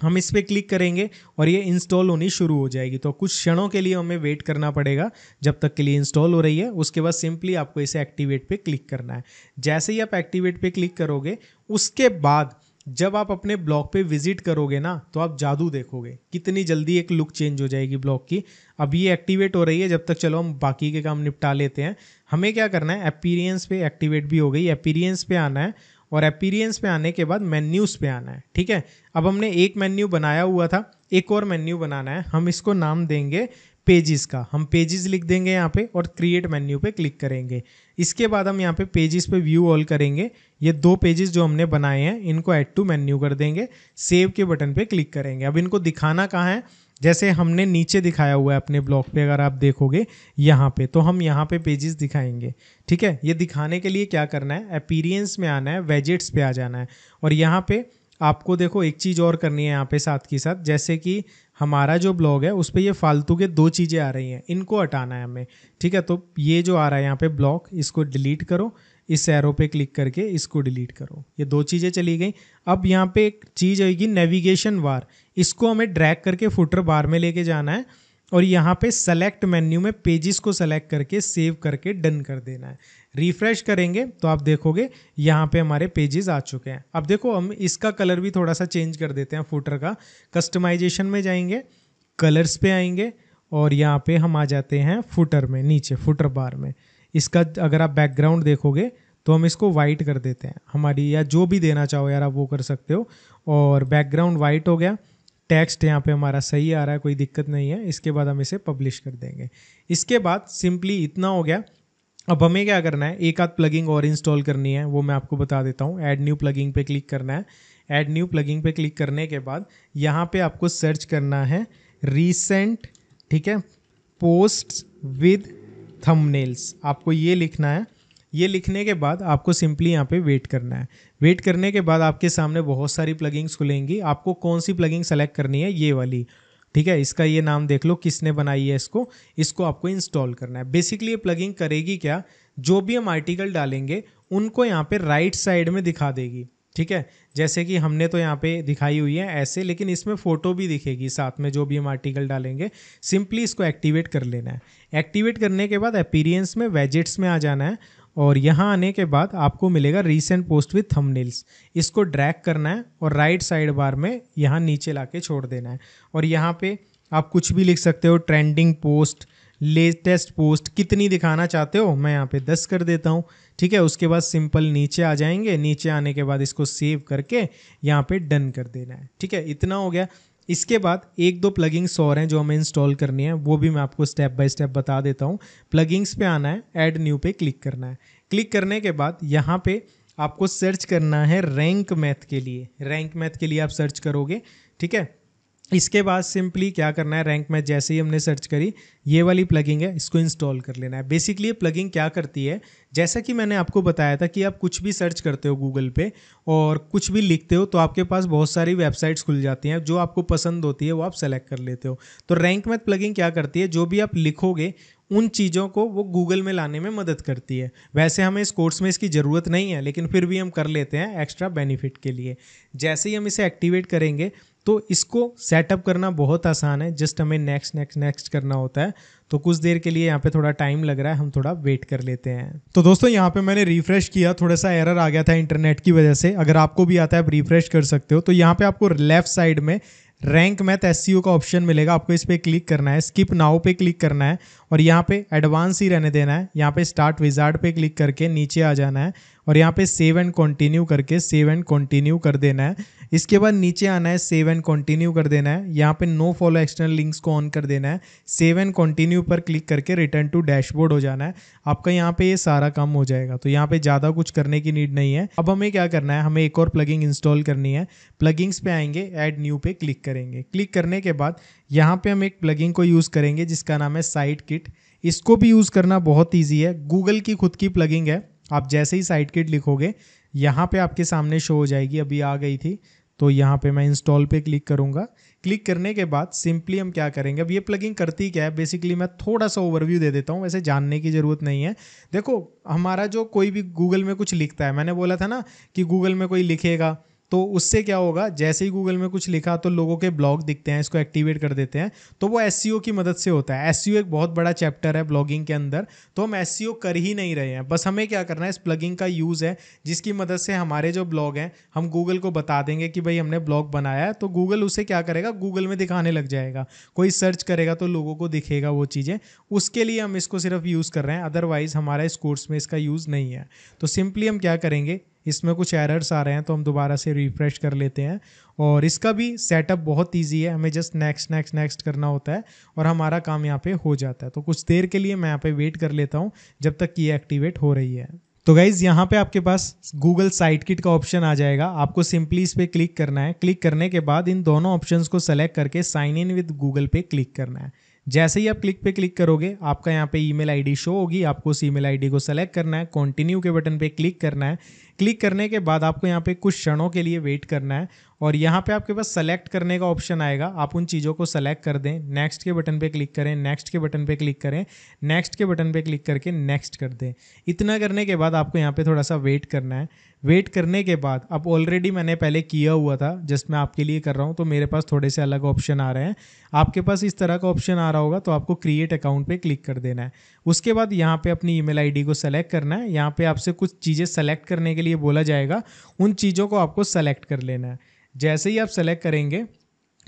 हम इस पर क्लिक करेंगे और ये इंस्टॉल होनी शुरू हो जाएगी तो कुछ क्षणों के लिए हमें वेट करना पड़ेगा जब तक के लिए इंस्टॉल हो रही है उसके बाद सिंपली आपको इसे एक्टिवेट पे क्लिक करना है जैसे ही आप एक्टिवेट पे क्लिक करोगे उसके बाद जब आप अपने ब्लॉग पे विजिट करोगे ना तो आप जादू देखोगे कितनी जल्दी एक लुक चेंज हो जाएगी ब्लॉग की अब ये एक्टिवेट हो रही है जब तक चलो हम बाकी के काम निपटा लेते हैं हमें क्या करना है अपीरियंस पे एक्टिवेट भी हो गई अपीरियंस पे आना है और अपीरियंस पे आने के बाद मेन्यूज़ पे आना है ठीक है अब हमने एक मेन्यू बनाया हुआ था एक और मेन्यू बनाना है हम इसको नाम देंगे पेजेस का हम पेजेस लिख देंगे यहाँ पे और क्रिएट मेन्यू पे क्लिक करेंगे इसके बाद हम यहाँ पे पेजेस पे व्यू ऑल करेंगे ये दो पेजेस जो हमने बनाए हैं इनको ऐड टू मेन्यू कर देंगे सेव के बटन पे क्लिक करेंगे अब इनको दिखाना कहाँ है जैसे हमने नीचे दिखाया हुआ है अपने ब्लॉग पे अगर आप देखोगे यहाँ पे तो हम यहाँ पे पेजेस दिखाएंगे ठीक है ये दिखाने के लिए क्या करना है अपीरियंस में आना है वेजेट्स पे आ जाना है और यहाँ पे आपको देखो एक चीज़ और करनी है यहाँ पे साथ के साथ जैसे कि हमारा जो ब्लॉग है उस पर ये फालतू के दो चीज़ें आ रही हैं इनको हटाना है हमें ठीक है तो ये जो आ रहा है यहाँ पे ब्लॉग इसको डिलीट करो इस एरो पे क्लिक करके इसको डिलीट करो ये दो चीज़ें चली गई अब यहाँ पे एक चीज़ होगी नेविगेशन वार इसको हमें ड्रैग करके फुटर बार में लेके जाना है और यहाँ पे सेलेक्ट मेन्यू में पेजेस को सेलेक्ट करके सेव करके डन कर देना है रिफ्रेश करेंगे तो आप देखोगे यहाँ पे हमारे पेजेस आ चुके हैं अब देखो हम इसका कलर भी थोड़ा सा चेंज कर देते हैं फुटर का कस्टमाइजेशन में जाएंगे कलर्स पे आएंगे और यहाँ पे हम आ जाते हैं फुटर में नीचे फुटर बार में इसका अगर आप बैकग्राउंड देखोगे तो हम इसको वाइट कर देते हैं हमारी या जो भी देना चाहो यार आप वो कर सकते हो और बैकग्राउंड वाइट हो गया टेक्स्ट यहाँ पे हमारा सही आ रहा है कोई दिक्कत नहीं है इसके बाद हम इसे पब्लिश कर देंगे इसके बाद सिंपली इतना हो गया अब हमें क्या करना है एक आध प्लगिंग और इंस्टॉल करनी है वो मैं आपको बता देता हूँ ऐड न्यू प्लगिंग पे क्लिक करना है ऐड न्यू प्लगिंग पे क्लिक करने के बाद यहाँ पे आपको सर्च करना है रीसेंट ठीक है पोस्ट विद थंबनेल्स आपको ये लिखना है ये लिखने के बाद आपको सिंपली यहाँ पे वेट करना है वेट करने के बाद आपके सामने बहुत सारी प्लगिंग्स खुलेंगी आपको कौन सी प्लगिंग सेलेक्ट करनी है ये वाली ठीक है इसका ये नाम देख लो किसने बनाई है इसको इसको आपको इंस्टॉल करना है बेसिकली ये प्लगिंग करेगी क्या जो भी हम आर्टिकल डालेंगे उनको यहाँ पे राइट साइड में दिखा देगी ठीक है जैसे कि हमने तो यहाँ पे दिखाई हुई है ऐसे लेकिन इसमें फ़ोटो भी दिखेगी साथ में जो भी हम आर्टिकल डालेंगे सिंपली इसको एक्टिवेट कर लेना है एक्टिवेट करने के बाद अपीरियंस में वेजेट्स में आ जाना है और यहाँ आने के बाद आपको मिलेगा रीसेंट पोस्ट विथ थंबनेल्स इसको ड्रैग करना है और राइट साइड बार में यहाँ नीचे ला छोड़ देना है और यहाँ पे आप कुछ भी लिख सकते हो ट्रेंडिंग पोस्ट लेटेस्ट पोस्ट कितनी दिखाना चाहते हो मैं यहाँ पे दस कर देता हूँ ठीक है उसके बाद सिंपल नीचे आ जाएंगे नीचे आने के बाद इसको सेव करके यहाँ पे डन कर देना है ठीक है इतना हो गया इसके बाद एक दो प्लगिंग्स और हैं जो हमें इंस्टॉल करनी है वो भी मैं आपको स्टेप बाय स्टेप बता देता हूँ प्लगिंग्स पे आना है ऐड न्यू पे क्लिक करना है क्लिक करने के बाद यहाँ पे आपको सर्च करना है रैंक मैथ के लिए रैंक मैथ के लिए आप सर्च करोगे ठीक है इसके बाद सिंपली क्या करना है रैंक में जैसे ही हमने सर्च करी ये वाली प्लगिंग है इसको इंस्टॉल कर लेना है बेसिकली ये प्लगिंग क्या करती है जैसा कि मैंने आपको बताया था कि आप कुछ भी सर्च करते हो गूगल पे और कुछ भी लिखते हो तो आपके पास बहुत सारी वेबसाइट्स खुल जाती हैं जो आपको पसंद होती है वो आप सेलेक्ट कर लेते हो तो रैंक मैथ प्लगिंग क्या करती है जो भी आप लिखोगे उन चीज़ों को वो गूगल में लाने में मदद करती है वैसे हमें इस कोर्स में इसकी ज़रूरत नहीं है लेकिन फिर भी हम कर लेते हैं एक्स्ट्रा बेनिफिट के लिए जैसे ही हम इसे एक्टिवेट करेंगे तो इसको सेटअप करना बहुत आसान है जस्ट हमें नेक्स्ट नेक्स्ट नेक्स्ट करना होता है तो कुछ देर के लिए यहाँ पे थोड़ा टाइम लग रहा है हम थोड़ा वेट कर लेते हैं तो दोस्तों यहाँ पे मैंने रिफ्रेश किया थोड़ा सा एरर आ गया था इंटरनेट की वजह से अगर आपको भी आता है आप रिफ्रेश कर सकते हो तो यहाँ पे आपको लेफ्ट साइड में रैंक मैथ एस का ऑप्शन मिलेगा आपको इस पर क्लिक करना है स्किप नाउ पे क्लिक करना है और यहाँ पे एडवांस ही रहने देना है यहाँ पे स्टार्ट विजार्ड पे क्लिक करके नीचे आ जाना है और यहाँ पे सेव एंड कंटिन्यू करके सेव एंड कंटिन्यू कर देना है इसके बाद नीचे आना है सेव एंड कंटिन्यू कर देना है यहाँ पे नो फॉलो एक्सटर्नल लिंक्स को ऑन कर देना है सेव एंड कंटिन्यू पर क्लिक करके रिटर्न टू डैशबोर्ड हो जाना है आपका यहाँ पे ये यह सारा काम हो जाएगा तो यहाँ पे ज़्यादा कुछ करने की नीड नहीं है अब हमें क्या करना है हमें एक और प्लगिंग इंस्टॉल करनी है प्लगिंग्स पे आएंगे एड न्यू पे क्लिक करेंगे क्लिक करने के बाद यहाँ पे हम एक प्लगइन को यूज़ करेंगे जिसका नाम है साइट किट इसको भी यूज़ करना बहुत ईजी है गूगल की खुद की प्लगिंग है आप जैसे ही साइट किट लिखोगे यहाँ पे आपके सामने शो हो जाएगी अभी आ गई थी तो यहाँ पे मैं इंस्टॉल पे क्लिक करूँगा क्लिक करने के बाद सिंपली हम क्या करेंगे अब ये प्लगिंग करती क्या है बेसिकली मैं थोड़ा सा ओवरव्यू दे देता हूँ वैसे जानने की ज़रूरत नहीं है देखो हमारा जो कोई भी गूगल में कुछ लिखता है मैंने बोला था ना कि गूगल में कोई लिखेगा तो उससे क्या होगा जैसे ही गूगल में कुछ लिखा तो लोगों के ब्लॉग दिखते हैं इसको एक्टिवेट कर देते हैं तो वो एस e की मदद से होता है एस e एक बहुत बड़ा चैप्टर है ब्लॉगिंग के अंदर तो हम एस e कर ही नहीं रहे हैं बस हमें क्या करना है इस प्लगिंग का यूज़ है जिसकी मदद से हमारे जो ब्लॉग हैं हम गूगल को बता देंगे कि भाई हमने ब्लॉग बनाया है तो गूगल उसे क्या करेगा गूगल में दिखाने लग जाएगा कोई सर्च करेगा तो लोगों को दिखेगा वो चीज़ें उसके लिए हम इसको सिर्फ यूज़ कर रहे हैं अदरवाइज़ हमारा इस कोर्स में इसका यूज़ नहीं है तो सिंपली हम क्या करेंगे इसमें कुछ एरर्स आ रहे हैं तो हम दोबारा से रिफ्रेश कर लेते हैं और इसका भी सेटअप बहुत ईजी है हमें जस्ट नेक्स्ट नेक्स्ट नेक्स्ट करना होता है और हमारा काम यहाँ पे हो जाता है तो कुछ देर के लिए मैं यहाँ पे वेट कर लेता हूँ जब तक ये एक्टिवेट हो रही है तो गाइज़ यहाँ पे आपके पास गूगल साइट किट का ऑप्शन आ जाएगा आपको सिंपली इस पर क्लिक करना है क्लिक करने के बाद इन दोनों ऑप्शंस को सेलेक्ट करके साइन इन विद गूगल पे क्लिक करना है जैसे ही आप क्लिक पे क्लिक करोगे आपका यहाँ पे ईमेल आईडी शो होगी आपको उस ईमेल आईडी को सेलेक्ट करना है कंटिन्यू के बटन पे क्लिक करना है क्लिक करने के बाद आपको यहाँ पे कुछ क्षणों के लिए वेट करना है और यहाँ पे आपके पास सेलेक्ट करने का ऑप्शन आएगा आप उन चीज़ों को सेलेक्ट कर दें नेक्स्ट के बटन पे क्लिक करें नेक्स्ट के बटन पे क्लिक करें नेक्स्ट के बटन पे क्लिक करके नेक्स्ट कर दें इतना करने के बाद आपको यहाँ पे थोड़ा सा वेट करना है वेट करने के बाद अब ऑलरेडी मैंने पहले किया हुआ था जस्ट मैं आपके लिए कर रहा हूँ तो मेरे पास थोड़े से अलग ऑप्शन आ रहे हैं आपके पास इस तरह का ऑप्शन आ रहा होगा तो आपको क्रिएट अकाउंट पर क्लिक कर देना है उसके बाद यहाँ पे अपनी ईमेल आईडी को सेलेक्ट करना है यहाँ पे आपसे कुछ चीज़ें सेलेक्ट करने के लिए बोला जाएगा उन चीज़ों को आपको सेलेक्ट कर लेना है जैसे ही आप सेलेक्ट करेंगे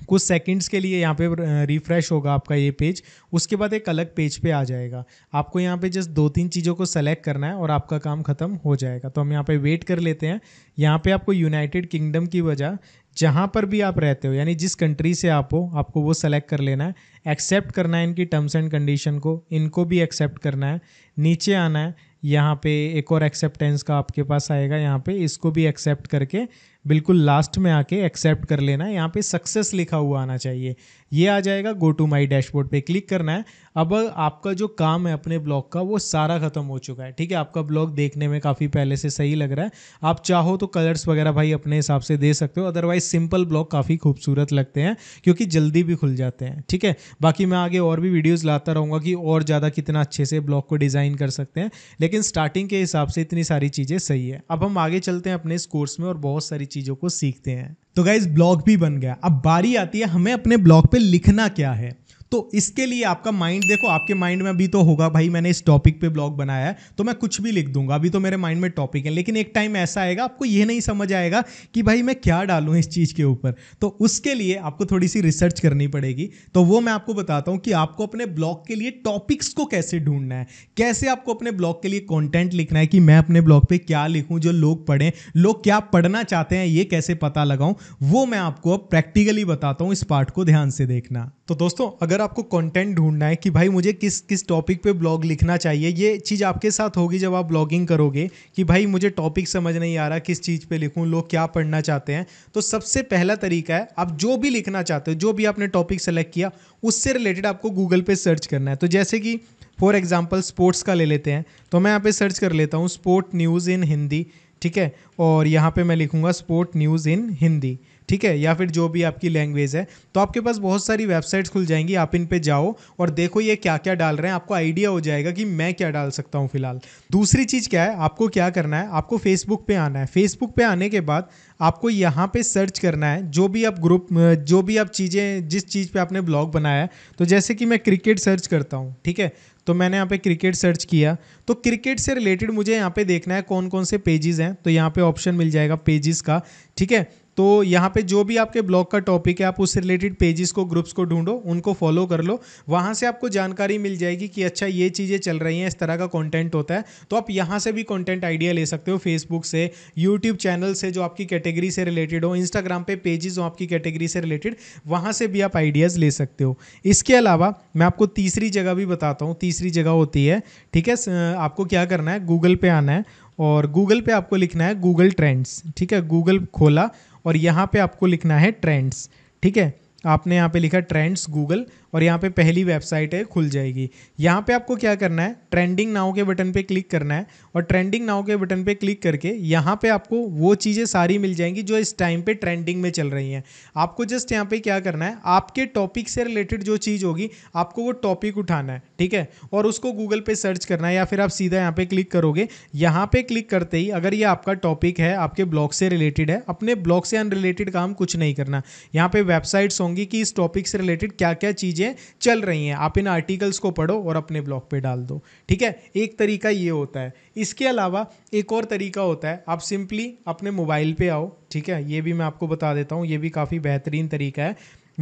कुछ सेकंड्स के लिए यहाँ पे रिफ्रेश होगा आपका ये पेज उसके बाद एक अलग पेज पे आ जाएगा आपको यहाँ पे जस्ट दो तीन चीज़ों को सेलेक्ट करना है और आपका काम ख़त्म हो जाएगा तो हम यहाँ पे वेट कर लेते हैं यहाँ पे आपको यूनाइटेड किंगडम की वजह जहाँ पर भी आप रहते हो यानी जिस कंट्री से आप हो आपको वो सेलेक्ट कर लेना है एक्सेप्ट करना है इनकी टर्म्स एंड कंडीशन को इनको भी एक्सेप्ट करना है नीचे आना है यहाँ पे एक और एक्सेप्टेंस का आपके पास आएगा यहाँ पे इसको भी एक्सेप्ट करके बिल्कुल लास्ट में आके एक्सेप्ट कर लेना है यहाँ पे सक्सेस लिखा हुआ आना चाहिए ये आ जाएगा गो टू माई डैशबोर्ड पे क्लिक करना है अब आपका जो काम है अपने ब्लॉग का वो सारा ख़त्म हो चुका है ठीक है आपका ब्लॉग देखने में काफ़ी पहले से सही लग रहा है आप चाहो तो कलर्स वगैरह भाई अपने हिसाब से दे सकते हो अदरवाइज सिंपल ब्लॉग काफ़ी खूबसूरत लगते हैं क्योंकि जल्दी भी खुल जाते हैं ठीक है बाकी मैं आगे और भी वीडियोज़ लाता रहूँगा कि और ज़्यादा कितना अच्छे से ब्लॉग को डिज़ाइन कर सकते हैं लेकिन स्टार्टिंग के हिसाब से इतनी सारी चीज़ें सही है अब हम आगे चलते हैं अपने इस कोर्स में और बहुत सारी चीज़ों को सीखते हैं तो गाइज ब्लॉग भी बन गया अब बारी आती है हमें अपने ब्लॉग पे लिखना क्या है तो इसके लिए आपका माइंड देखो आपके माइंड में अभी तो होगा भाई मैंने इस टॉपिक पे ब्लॉग बनाया है तो मैं कुछ भी लिख दूंगा अभी तो मेरे माइंड में टॉपिक है लेकिन एक टाइम ऐसा आएगा आपको यह नहीं समझ आएगा कि भाई मैं क्या डालू इस चीज़ के ऊपर तो उसके लिए आपको थोड़ी सी रिसर्च करनी पड़ेगी तो वो मैं आपको बताता हूं कि आपको अपने ब्लॉग के लिए टॉपिक्स को कैसे ढूंढना है कैसे आपको अपने ब्लॉग के लिए कॉन्टेंट लिखना है कि मैं अपने ब्लॉग पर क्या लिखूं जो लोग पढ़ें लोग क्या पढ़ना चाहते हैं ये कैसे पता लगाऊं वो मैं आपको प्रैक्टिकली बताता हूँ इस पार्ट को ध्यान से देखना तो दोस्तों अगर आपको कंटेंट ढूंढना है कि भाई मुझे किस किस टॉपिक पे ब्लॉग लिखना चाहिए ये चीज़ आपके साथ होगी जब आप ब्लॉगिंग करोगे कि भाई मुझे टॉपिक समझ नहीं आ रहा किस चीज़ पे लिखूँ लोग क्या पढ़ना चाहते हैं तो सबसे पहला तरीका है आप जो भी लिखना चाहते हो जो भी आपने टॉपिक सेलेक्ट किया उससे रिलेटेड आपको गूगल पर सर्च करना है तो जैसे कि फॉर एग्जाम्पल स्पोर्ट्स का ले लेते हैं तो मैं यहाँ पर सर्च कर लेता हूँ स्पोर्ट न्यूज़ इन हिंदी ठीक है और यहाँ पर मैं लिखूँगा स्पोर्ट न्यूज़ इन हिंदी ठीक है या फिर जो भी आपकी लैंग्वेज है तो आपके पास बहुत सारी वेबसाइट्स खुल जाएंगी आप इन पे जाओ और देखो ये क्या क्या डाल रहे हैं आपको आइडिया हो जाएगा कि मैं क्या डाल सकता हूँ फिलहाल दूसरी चीज़ क्या है आपको क्या करना है आपको फेसबुक पे आना है फेसबुक पे आने के बाद आपको यहाँ पे सर्च करना है जो भी आप ग्रुप जो भी आप चीज़ें जिस चीज़ पे आपने ब्लॉग बनाया है तो जैसे कि मैं क्रिकेट सर्च करता हूँ ठीक है तो मैंने यहाँ पे क्रिकेट सर्च किया तो क्रिकेट से रिलेटेड मुझे यहाँ पे देखना है कौन कौन से पेजेस हैं तो यहाँ पे ऑप्शन मिल जाएगा पेजेस का ठीक है तो यहाँ पे जो भी आपके ब्लॉग का टॉपिक है आप उससे रिलेटेड पेजेस को ग्रुप्स को ढूंढो उनको फॉलो कर लो वहाँ से आपको जानकारी मिल जाएगी कि अच्छा ये चीज़ें चल रही हैं इस तरह का कंटेंट होता है तो आप यहाँ से भी कंटेंट आइडिया ले सकते हो फेसबुक से यूट्यूब चैनल से जो आपकी कैटेगरी से रिलेटेड हो इंस्टाग्राम पे पेजेज हो आपकी कैटेगरी से रिलेटेड वहाँ से भी आप आइडियाज़ ले सकते हो इसके अलावा मैं आपको तीसरी जगह भी बताता हूँ तीसरी जगह होती है ठीक है आपको क्या करना है गूगल पे आना है और गूगल पे आपको लिखना है गूगल ट्रेंड्स ठीक है गूगल खोला और यहाँ पे आपको लिखना है ट्रेंड्स ठीक है आपने यहाँ पे लिखा ट्रेंड्स गूगल और यहाँ पे पहली वेबसाइट है खुल जाएगी यहाँ पे आपको क्या करना है ट्रेंडिंग नाव के बटन पे क्लिक करना है और ट्रेंडिंग नाव के बटन पे क्लिक करके यहाँ पे आपको वो चीज़ें सारी मिल जाएंगी जो इस टाइम पे ट्रेंडिंग में चल रही हैं आपको जस्ट यहाँ पे क्या करना है आपके टॉपिक से रिलेटेड जो चीज़ होगी आपको वो टॉपिक उठाना है ठीक है और उसको गूगल पर सर्च करना है या फिर आप सीधा यहाँ पर क्लिक करोगे यहाँ पर क्लिक करते ही अगर ये आपका टॉपिक है आपके ब्लॉग से रिलेटेड है अपने ब्लॉग से अनरिलेटेड काम कुछ नहीं करना यहाँ पर वेबसाइट्स होंगी कि इस टॉपिक से रिलेटेड क्या क्या चीज़ें चीज़ें चल रही हैं आप इन आर्टिकल्स को पढ़ो और अपने ब्लॉग पे डाल दो ठीक है एक तरीका ये होता है इसके अलावा एक और तरीका होता है आप सिंपली अपने मोबाइल पे आओ ठीक है ये भी मैं आपको बता देता हूँ ये भी काफ़ी बेहतरीन तरीका है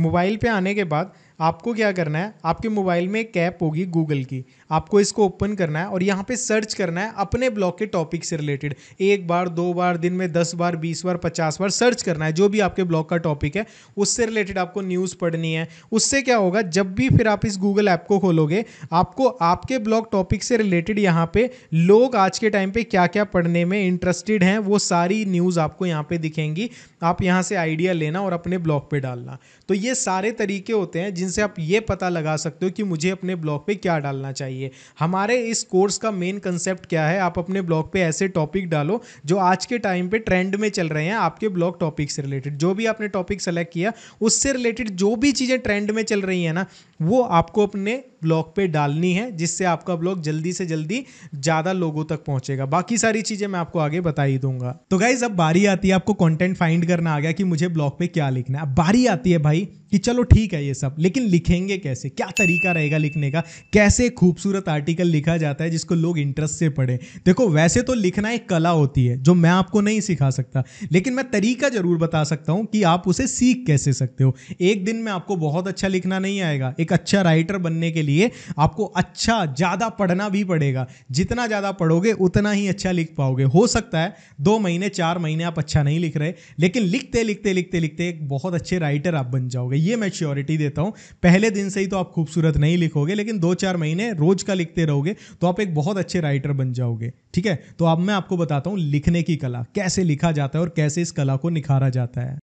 मोबाइल पे आने के बाद आपको क्या करना है आपके मोबाइल में एक ऐप होगी गूगल की आपको इसको ओपन करना है और यहाँ पे सर्च करना है अपने ब्लॉग के टॉपिक से रिलेटेड एक बार दो बार दिन में दस बार बीस बार पचास बार सर्च करना है जो भी आपके ब्लॉग का टॉपिक है उससे रिलेटेड आपको न्यूज़ पढ़नी है उससे क्या होगा जब भी फिर आप इस गूगल ऐप को खोलोगे आपको आपके ब्लॉग टॉपिक से रिलेटेड यहाँ पे लोग आज के टाइम पर क्या क्या पढ़ने में इंटरेस्टेड हैं वो सारी न्यूज़ आपको यहाँ पर दिखेंगी आप यहाँ से आइडिया लेना और अपने ब्लॉग पर डालना तो ये सारे तरीके होते हैं जिनसे आप ये पता लगा सकते हो कि मुझे अपने ब्लॉग पे क्या डालना चाहिए हमारे इस कोर्स का मेन कंसेप्ट क्या है आप अपने ब्लॉग पे ऐसे टॉपिक डालो जो आज के टाइम पे ट्रेंड में चल रहे हैं आपके ब्लॉग टॉपिक से रिलेटेड जो भी आपने टॉपिक सेलेक्ट किया उससे रिलेटेड जो भी चीज़ें ट्रेंड में चल रही हैं ना वो आपको अपने ब्लॉग पे डालनी है जिससे आपका ब्लॉग जल्दी से जल्दी ज़्यादा लोगों तक पहुंचेगा बाकी सारी चीज़ें मैं आपको आगे बता ही दूंगा तो गाइज अब बारी आती है आपको कंटेंट फाइंड करना आ गया कि मुझे ब्लॉग पे क्या लिखना है अब बारी आती है भाई कि चलो ठीक है ये सब लेकिन लिखेंगे कैसे क्या तरीका रहेगा लिखने का कैसे खूबसूरत आर्टिकल लिखा जाता है जिसको लोग इंटरेस्ट से पढ़ें देखो वैसे तो लिखना एक कला होती है जो मैं आपको नहीं सिखा सकता लेकिन मैं तरीका जरूर बता सकता हूँ कि आप उसे सीख कैसे सकते हो एक दिन में आपको बहुत अच्छा लिखना नहीं आएगा एक अच्छा राइटर बनने के लिए आपको अच्छा ज़्यादा पढ़ना भी पड़ेगा जितना ज़्यादा पढ़ोगे उतना ही अच्छा लिख पाओगे हो सकता है दो महीने चार महीने आप अच्छा नहीं लिख रहे लेकिन लिखते लिखते लिखते लिखते एक बहुत अच्छे राइटर आप बन जाओगे ये मैं श्योरिटी देता हूँ पहले दिन से ही तो आप खूबसूरत नहीं लिखोगे लेकिन दो चार महीने रोज का लिखते रहोगे तो आप एक बहुत अच्छे राइटर बन जाओगे ठीक है तो अब मैं आपको बताता हूँ लिखने की कला कैसे लिखा जाता है और कैसे इस कला को निखारा जाता है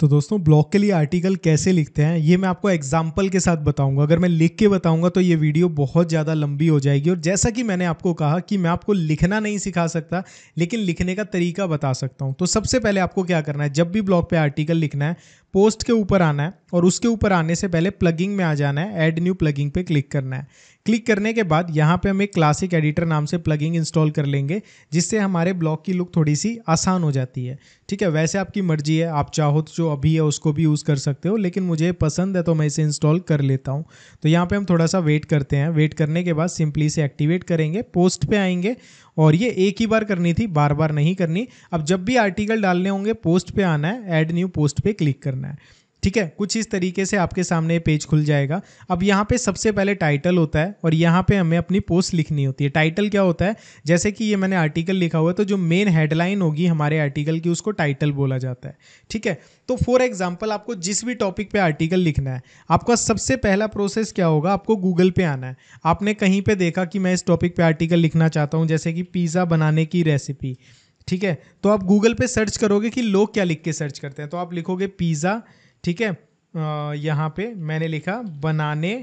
तो दोस्तों ब्लॉग के लिए आर्टिकल कैसे लिखते हैं ये मैं आपको एग्जाम्पल के साथ बताऊंगा अगर मैं लिख के बताऊंगा तो ये वीडियो बहुत ज़्यादा लंबी हो जाएगी और जैसा कि मैंने आपको कहा कि मैं आपको लिखना नहीं सिखा सकता लेकिन लिखने का तरीका बता सकता हूँ तो सबसे पहले आपको क्या करना है जब भी ब्लॉग पर आर्टिकल लिखना है पोस्ट के ऊपर आना है और उसके ऊपर आने से पहले प्लगिंग में आ जाना है एड न्यू प्लगिंग पर क्लिक करना है क्लिक करने के बाद यहाँ पे हम एक क्लासिक एडिटर नाम से प्लगिंग इंस्टॉल कर लेंगे जिससे हमारे ब्लॉग की लुक थोड़ी सी आसान हो जाती है ठीक है वैसे आपकी मर्जी है आप चाहो तो जो अभी है उसको भी यूज़ कर सकते हो लेकिन मुझे पसंद है तो मैं इसे इंस्टॉल कर लेता हूँ तो यहाँ पर हम थोड़ा सा वेट करते हैं वेट करने के बाद सिंपली इसे एक्टिवेट करेंगे पोस्ट पर आएंगे और ये एक ही बार करनी थी बार बार नहीं करनी अब जब भी आर्टिकल डालने होंगे पोस्ट पर आना है एड न्यू पोस्ट पर क्लिक करना है ठीक है कुछ इस तरीके से आपके सामने पेज खुल जाएगा अब यहाँ पे सबसे पहले टाइटल होता है और यहाँ पे हमें अपनी पोस्ट लिखनी होती है टाइटल क्या होता है जैसे कि ये मैंने आर्टिकल लिखा हुआ है तो जो मेन हेडलाइन होगी हमारे आर्टिकल की उसको टाइटल बोला जाता है ठीक है तो फॉर एग्जाम्पल आपको जिस भी टॉपिक पे आर्टिकल लिखना है आपका सबसे पहला प्रोसेस क्या होगा आपको गूगल पे आना है आपने कहीं पे देखा कि मैं इस टॉपिक पे आर्टिकल लिखना चाहता हूँ जैसे कि पिज़्ज़ा बनाने की रेसिपी ठीक है तो आप गूगल पे सर्च करोगे कि लोग क्या लिख के सर्च करते हैं तो आप लिखोगे पिज़्ज़ा ठीक है यहाँ पे मैंने लिखा बनाने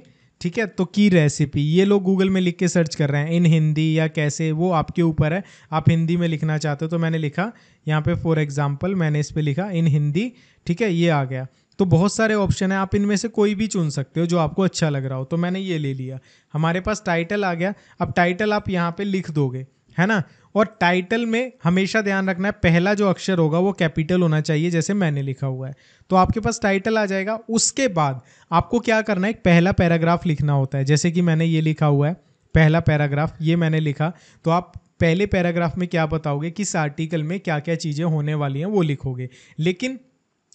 ठीक है तो की रेसिपी ये लोग गूगल में लिख के सर्च कर रहे हैं इन हिंदी या कैसे वो आपके ऊपर है आप हिंदी में लिखना चाहते हो तो मैंने लिखा यहाँ पे फॉर एग्जांपल मैंने इस पर लिखा इन हिंदी ठीक है ये आ गया तो बहुत सारे ऑप्शन है आप इनमें से कोई भी चुन सकते हो जो आपको अच्छा लग रहा हो तो मैंने ये ले लिया हमारे पास टाइटल आ गया अब टाइटल आप यहाँ पर लिख दोगे है ना और टाइटल में हमेशा ध्यान रखना है पहला जो अक्षर होगा वो कैपिटल होना चाहिए जैसे मैंने लिखा हुआ है तो आपके पास टाइटल आ जाएगा उसके बाद आपको क्या करना है एक पहला पैराग्राफ लिखना होता है जैसे कि मैंने ये लिखा हुआ है पहला पैराग्राफ ये मैंने लिखा तो आप पहले पैराग्राफ में क्या बताओगे किस आर्टिकल में क्या क्या चीज़ें होने वाली हैं वो लिखोगे लेकिन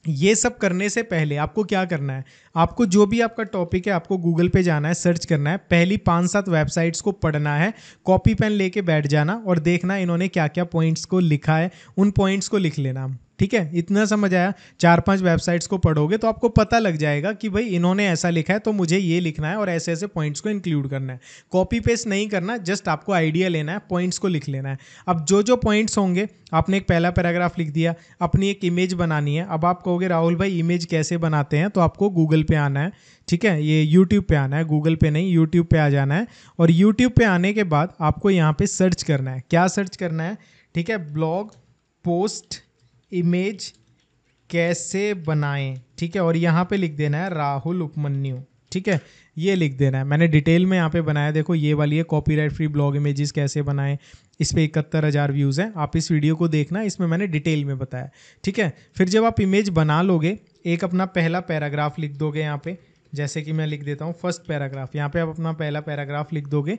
ये सब करने से पहले आपको क्या करना है आपको जो भी आपका टॉपिक है आपको गूगल पे जाना है सर्च करना है पहली पाँच सात वेबसाइट्स को पढ़ना है कॉपी पेन लेके बैठ जाना और देखना इन्होंने क्या क्या पॉइंट्स को लिखा है उन पॉइंट्स को लिख लेना ठीक है इतना समझ आया चार पांच वेबसाइट्स को पढ़ोगे तो आपको पता लग जाएगा कि भाई इन्होंने ऐसा लिखा है तो मुझे ये लिखना है और ऐसे ऐसे पॉइंट्स को इंक्लूड करना है कॉपी पेस्ट नहीं करना जस्ट आपको आइडिया लेना है पॉइंट्स को लिख लेना है अब जो जो पॉइंट्स होंगे आपने एक पहला पैराग्राफ लिख दिया अपनी एक इमेज बनानी है अब आप कहोगे राहुल भाई इमेज कैसे बनाते हैं तो आपको गूगल पे आना है ठीक है ये यूट्यूब पे आना है गूगल पे नहीं यूट्यूब पे आ जाना है और यूट्यूब पे आने के बाद आपको यहाँ पे सर्च करना है क्या सर्च करना है ठीक है ब्लॉग पोस्ट इमेज कैसे बनाएं ठीक है और यहाँ पे लिख देना है राहुल उपमन्यु ठीक है ये लिख देना है मैंने डिटेल में यहाँ पे बनाया देखो ये वाली है कॉपीराइट फ्री ब्लॉग इमेजेस कैसे बनाएं इस पर इकहत्तर हज़ार व्यूज़ हैं आप इस वीडियो को देखना इसमें मैंने डिटेल में बताया ठीक है फिर जब आप इमेज बना लोगे एक अपना पहला पैराग्राफ लिख दोगे यहाँ पे जैसे कि मैं लिख देता हूँ फर्स्ट पैराग्राफ यहाँ पे आप अपना पहला पैराग्राफ लिख दोगे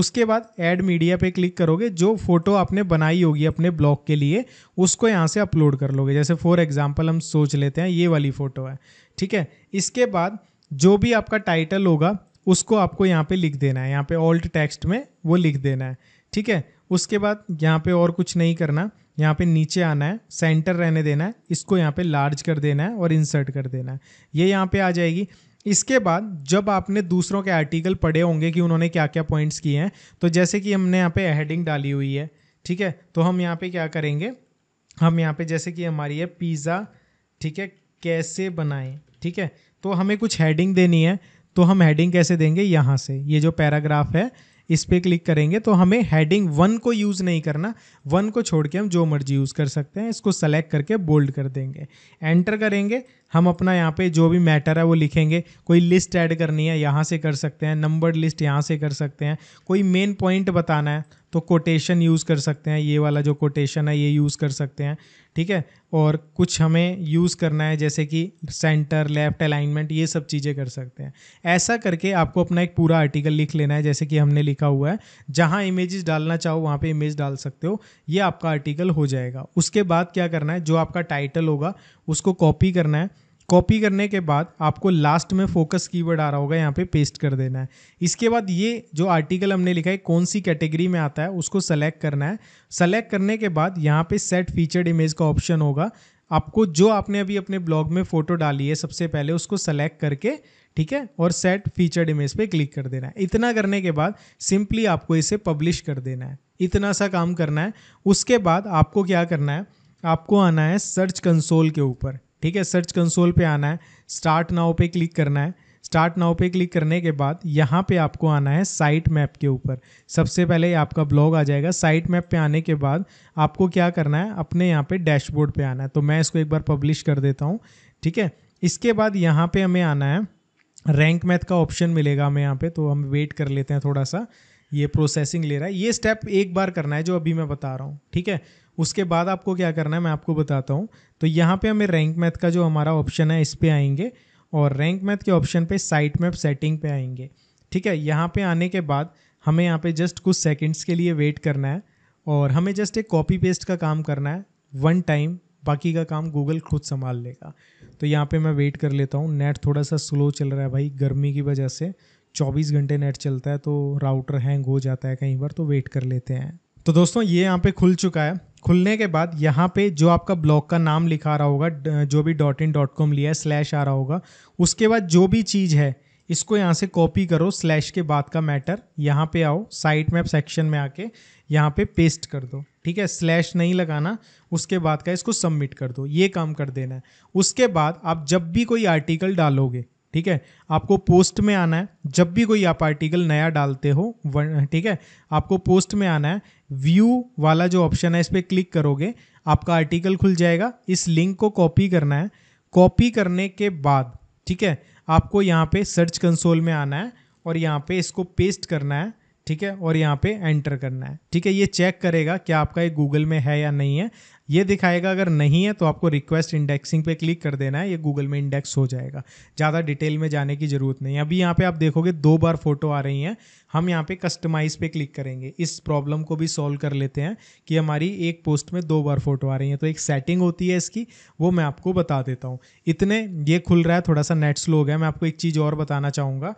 उसके बाद ऐड मीडिया पे क्लिक करोगे जो फ़ोटो आपने बनाई होगी अपने ब्लॉग के लिए उसको यहाँ से अपलोड कर लोगे जैसे फॉर एग्जांपल हम सोच लेते हैं ये वाली फ़ोटो है ठीक है इसके बाद जो भी आपका टाइटल होगा उसको आपको यहाँ पे लिख देना है यहाँ पे ऑल्ट टेक्स्ट में वो लिख देना है ठीक है उसके बाद यहाँ पर और कुछ नहीं करना यहाँ पे नीचे आना है सेंटर रहने देना है इसको यहाँ पे लार्ज कर देना है और इंसर्ट कर देना है ये यहाँ पे आ जाएगी इसके बाद जब आपने दूसरों के आर्टिकल पढ़े होंगे कि उन्होंने क्या क्या पॉइंट्स किए हैं तो जैसे कि हमने यहाँ पे हेडिंग डाली हुई है ठीक है तो हम यहाँ पे क्या करेंगे हम यहाँ पे जैसे कि हमारी है पिज़्ज़ा ठीक है कैसे बनाएं ठीक है तो हमें कुछ हेडिंग देनी है तो हम हेडिंग कैसे देंगे यहाँ से ये जो पैराग्राफ है इस पर क्लिक करेंगे तो हमें हेडिंग वन को यूज़ नहीं करना वन को छोड़ के हम जो मर्जी यूज़ कर सकते हैं इसको सेलेक्ट करके बोल्ड कर देंगे एंटर करेंगे हम अपना यहाँ पे जो भी मैटर है वो लिखेंगे कोई लिस्ट ऐड करनी है यहाँ से कर सकते हैं नंबर लिस्ट यहाँ से कर सकते हैं कोई मेन पॉइंट बताना है तो कोटेशन यूज़ कर सकते हैं ये वाला जो कोटेशन है ये यूज़ कर सकते हैं ठीक है और कुछ हमें यूज़ करना है जैसे कि सेंटर लेफ्ट अलाइनमेंट ये सब चीज़ें कर सकते हैं ऐसा करके आपको अपना एक पूरा आर्टिकल लिख लेना है जैसे कि हमने लिखा हुआ है जहाँ इमेजेस डालना चाहो वहाँ पे इमेज डाल सकते हो ये आपका आर्टिकल हो जाएगा उसके बाद क्या करना है जो आपका टाइटल होगा उसको कॉपी करना है कॉपी करने के बाद आपको लास्ट में फोकस कीवर्ड आ रहा होगा यहाँ पे पेस्ट कर देना है इसके बाद ये जो आर्टिकल हमने लिखा है कौन सी कैटेगरी में आता है उसको सेलेक्ट करना है सेलेक्ट करने के बाद यहाँ पे सेट फीचर्ड इमेज का ऑप्शन होगा आपको जो आपने अभी अपने ब्लॉग में फ़ोटो डाली है सबसे पहले उसको सेलेक्ट करके ठीक है और सेट फीचर्ड इमेज पे क्लिक कर देना है इतना करने के बाद सिंपली आपको इसे पब्लिश कर देना है इतना सा काम करना है उसके बाद आपको क्या करना है आपको आना है सर्च कंसोल के ऊपर ठीक है सर्च कंसोल पे आना है स्टार्ट नाउ पे क्लिक करना है स्टार्ट नाउ पे क्लिक करने के बाद यहाँ पे आपको आना है साइट मैप के ऊपर सबसे पहले आपका ब्लॉग आ जाएगा साइट मैप पे आने के बाद आपको क्या करना है अपने यहाँ पे डैशबोर्ड पे आना है तो मैं इसको एक बार पब्लिश कर देता हूँ ठीक है इसके बाद यहाँ पे हमें आना है रैंक मैथ का ऑप्शन मिलेगा हमें यहाँ पर तो हम वेट कर लेते हैं थोड़ा सा ये प्रोसेसिंग ले रहा है ये स्टेप एक बार करना है जो अभी मैं बता रहा हूँ ठीक है उसके बाद आपको क्या करना है मैं आपको बताता हूँ तो यहाँ पे हमें रैंक मैथ का जो हमारा ऑप्शन है इस पर आएंगे और रैंक मैथ के ऑप्शन पे साइट मैप सेटिंग पे आएंगे ठीक है यहाँ पे आने के बाद हमें यहाँ पे जस्ट कुछ सेकंड्स के लिए वेट करना है और हमें जस्ट एक कॉपी पेस्ट का काम करना है वन टाइम बाकी का काम गूगल खुद संभाल लेगा तो यहाँ पे मैं वेट कर लेता हूँ नेट थोड़ा सा स्लो चल रहा है भाई गर्मी की वजह से 24 घंटे नेट चलता है तो राउटर हैंग हो जाता है कहीं बार तो वेट कर लेते हैं तो दोस्तों ये यहाँ पे खुल चुका है खुलने के बाद यहाँ पे जो आपका ब्लॉग का नाम लिखा रहा होगा जो भी डॉट इन डॉट कॉम लिया है स्लैश आ रहा होगा उसके बाद जो भी चीज़ है इसको यहाँ से कॉपी करो स्लैश के बाद का मैटर यहाँ पे आओ साइट मैप सेक्शन में आके यहाँ पे पेस्ट कर दो ठीक है स्लैश नहीं लगाना उसके बाद का इसको सबमिट कर दो ये काम कर देना है उसके बाद आप जब भी कोई आर्टिकल डालोगे ठीक है आपको पोस्ट में आना है जब भी कोई आप आर्टिकल नया डालते हो ठीक है आपको पोस्ट में आना है व्यू वाला जो ऑप्शन है इस पर क्लिक करोगे आपका आर्टिकल खुल जाएगा इस लिंक को कॉपी करना है कॉपी करने के बाद ठीक है आपको यहाँ पे सर्च कंसोल में आना है और यहाँ पे इसको पेस्ट करना है ठीक है और यहाँ पे एंटर करना है ठीक है ये चेक करेगा क्या आपका ये गूगल में है या नहीं है ये दिखाएगा अगर नहीं है तो आपको रिक्वेस्ट इंडेक्सिंग पे क्लिक कर देना है ये गूगल में इंडेक्स हो जाएगा ज़्यादा डिटेल में जाने की ज़रूरत नहीं है अभी यहाँ पे आप देखोगे दो बार फोटो आ रही हैं हम यहाँ पे कस्टमाइज़ पे क्लिक करेंगे इस प्रॉब्लम को भी सॉल्व कर लेते हैं कि हमारी एक पोस्ट में दो बार फोटो आ रही हैं तो एक सेटिंग होती है इसकी वो मैं आपको बता देता हूँ इतने ये खुल रहा है थोड़ा सा नेट स्लो गया मैं आपको एक चीज़ और बताना चाहूँगा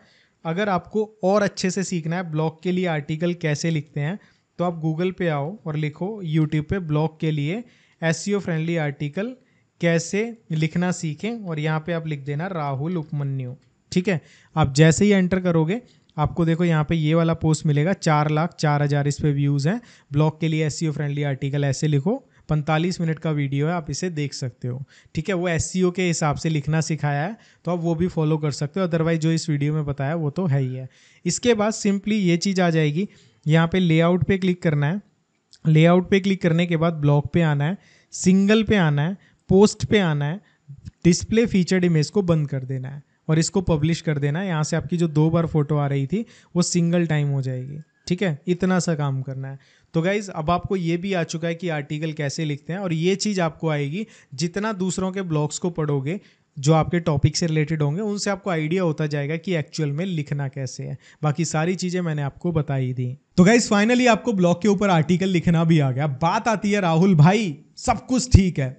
अगर आपको और अच्छे से सीखना है ब्लॉग के लिए आर्टिकल कैसे लिखते हैं तो आप गूगल पे आओ और लिखो यूट्यूब पे ब्लॉग के लिए एस फ्रेंडली आर्टिकल कैसे लिखना सीखें और यहाँ पे आप लिख देना राहुल उपमन्यु ठीक है आप जैसे ही एंटर करोगे आपको देखो यहाँ पे ये वाला पोस्ट मिलेगा चार लाख चार हज़ार इस पर व्यूज़ हैं ब्लॉग के लिए एस फ्रेंडली आर्टिकल ऐसे लिखो पैंतालीस मिनट का वीडियो है आप इसे देख सकते हो ठीक है वो एस e के हिसाब से लिखना सिखाया है तो आप वो भी फॉलो कर सकते हो अदरवाइज जो इस वीडियो में बताया वो तो है ही है इसके बाद सिंपली ये चीज़ आ जाएगी यहाँ पे लेआउट पे क्लिक करना है लेआउट पे क्लिक करने के बाद ब्लॉक पे आना है सिंगल पे आना है पोस्ट पे आना है डिस्प्ले फीचर्ड इमेज को बंद कर देना है और इसको पब्लिश कर देना है यहाँ से आपकी जो दो बार फोटो आ रही थी वो सिंगल टाइम हो जाएगी ठीक है इतना सा काम करना है तो गाइज अब आपको ये भी आ चुका है कि आर्टिकल कैसे लिखते हैं और ये चीज़ आपको आएगी जितना दूसरों के ब्लॉग्स को पढ़ोगे जो आपके टॉपिक से रिलेटेड होंगे उनसे आपको आइडिया होता जाएगा कि एक्चुअल में लिखना कैसे है बाकी सारी चीज़ें मैंने आपको बता ही दी तो गाइज फाइनली आपको ब्लॉग के ऊपर आर्टिकल लिखना भी आ गया बात आती है राहुल भाई सब कुछ ठीक है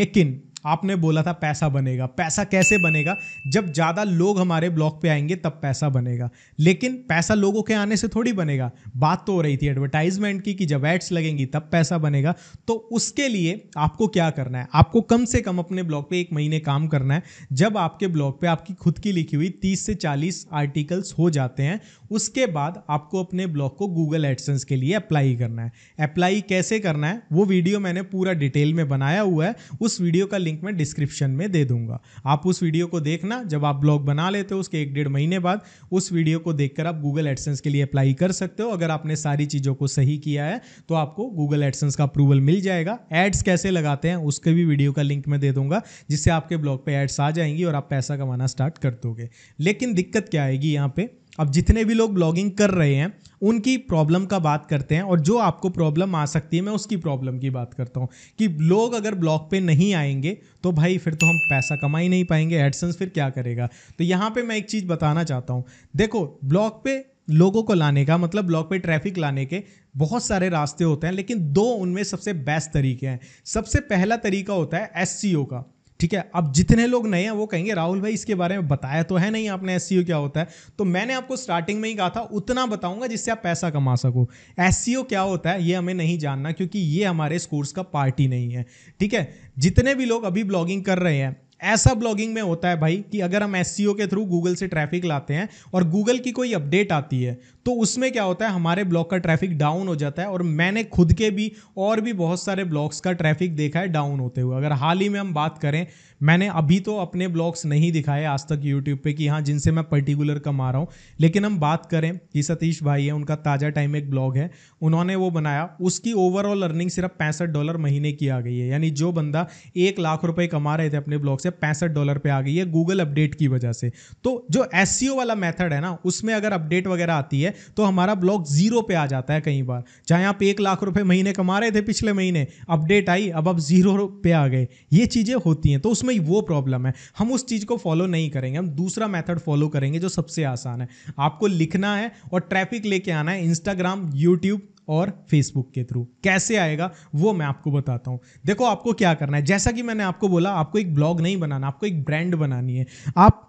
लेकिन आपने बोला था पैसा बनेगा पैसा कैसे बनेगा जब ज़्यादा लोग हमारे ब्लॉग पे आएंगे तब पैसा बनेगा लेकिन पैसा लोगों के आने से थोड़ी बनेगा बात तो हो रही थी एडवर्टाइजमेंट की कि जब एड्स लगेंगी तब पैसा बनेगा तो उसके लिए आपको क्या करना है आपको कम से कम अपने ब्लॉग पर एक महीने काम करना है जब आपके ब्लॉग पर आपकी खुद की लिखी हुई तीस से चालीस आर्टिकल्स हो जाते हैं उसके बाद आपको अपने ब्लॉग को गूगल एडसेंस के लिए अप्लाई करना है अप्लाई कैसे करना है वो वीडियो मैंने पूरा डिटेल में बनाया हुआ है उस वीडियो का लिंक मैं डिस्क्रिप्शन में दे दूंगा आप उस वीडियो को देखना जब आप ब्लॉग बना लेते हो उसके एक डेढ़ महीने बाद उस वीडियो को देखकर आप गूगल एडसेंस के लिए अप्लाई कर सकते हो अगर आपने सारी चीज़ों को सही किया है तो आपको गूगल एडसेंस का अप्रूवल मिल जाएगा एड्स कैसे लगाते हैं उसके भी वीडियो का लिंक मैं दे दूंगा जिससे आपके ब्लॉग पर एड्स आ जाएंगी और आप पैसा कमाना स्टार्ट कर दोगे लेकिन दिक्कत क्या आएगी यहाँ पर अब जितने भी लोग ब्लॉगिंग कर रहे हैं उनकी प्रॉब्लम का बात करते हैं और जो आपको प्रॉब्लम आ सकती है मैं उसकी प्रॉब्लम की बात करता हूँ कि लोग अगर ब्लॉक पे नहीं आएंगे तो भाई फिर तो हम पैसा कमा ही नहीं पाएंगे एडसन्स फिर क्या करेगा तो यहाँ पर मैं एक चीज़ बताना चाहता हूँ देखो ब्लॉक पे लोगों को लाने का मतलब ब्लॉक पे ट्रैफिक लाने के बहुत सारे रास्ते होते हैं लेकिन दो उनमें सबसे बेस्ट तरीके हैं सबसे पहला तरीका होता है एस का ठीक है अब जितने लोग नए हैं वो कहेंगे राहुल भाई इसके बारे में बताया तो है नहीं आपने एस क्या होता है तो मैंने आपको स्टार्टिंग में ही कहा था उतना बताऊंगा जिससे आप पैसा कमा सको एस क्या होता है ये हमें नहीं जानना क्योंकि ये हमारे इस कोर्स का पार्टी नहीं है ठीक है जितने भी लोग अभी ब्लॉगिंग कर रहे हैं ऐसा ब्लॉगिंग में होता है भाई कि अगर हम एस e के थ्रू गूगल से ट्रैफिक लाते हैं और गूगल की कोई अपडेट आती है तो उसमें क्या होता है हमारे ब्लॉग का ट्रैफिक डाउन हो जाता है और मैंने खुद के भी और भी बहुत सारे ब्लॉग्स का ट्रैफिक देखा है डाउन होते हुए अगर हाल ही में हम बात करें मैंने अभी तो अपने ब्लॉग्स नहीं दिखाए आज तक यूट्यूब पे कि हाँ जिनसे मैं पर्टिकुलर कमा रहा हूँ लेकिन हम बात करें कि सतीश भाई है उनका ताज़ा टाइम एक ब्लॉग है उन्होंने वो बनाया उसकी ओवरऑल अर्निंग सिर्फ पैंसठ डॉलर महीने की आ गई है यानी जो बंदा एक लाख रुपये कमा रहे थे अपने ब्लॉग से पैंसठ डॉलर पर आ गई है गूगल अपडेट की वजह से तो जो एस e वाला मैथड है ना उसमें अगर अपडेट वगैरह आती है तो हमारा ब्लॉग जीरो पे आ जाता है कई बार चाहे आप एक लाख रुपये महीने कमा रहे थे पिछले महीने अपडेट आई अब आप जीरो पे आ गए ये चीज़ें होती हैं तो उसमें में वो प्रॉब्लम है हम उस चीज़ को फॉलो नहीं करेंगे हम दूसरा मेथड फॉलो करेंगे जो सबसे आसान है आपको लिखना है और ट्रैफिक लेके आना है इंस्टाग्राम यूट्यूब और फेसबुक के थ्रू कैसे आएगा वो मैं आपको बताता हूं देखो आपको क्या करना है जैसा कि मैंने आपको बोला आपको एक ब्लॉग नहीं बनाना आपको एक ब्रांड बनानी है आप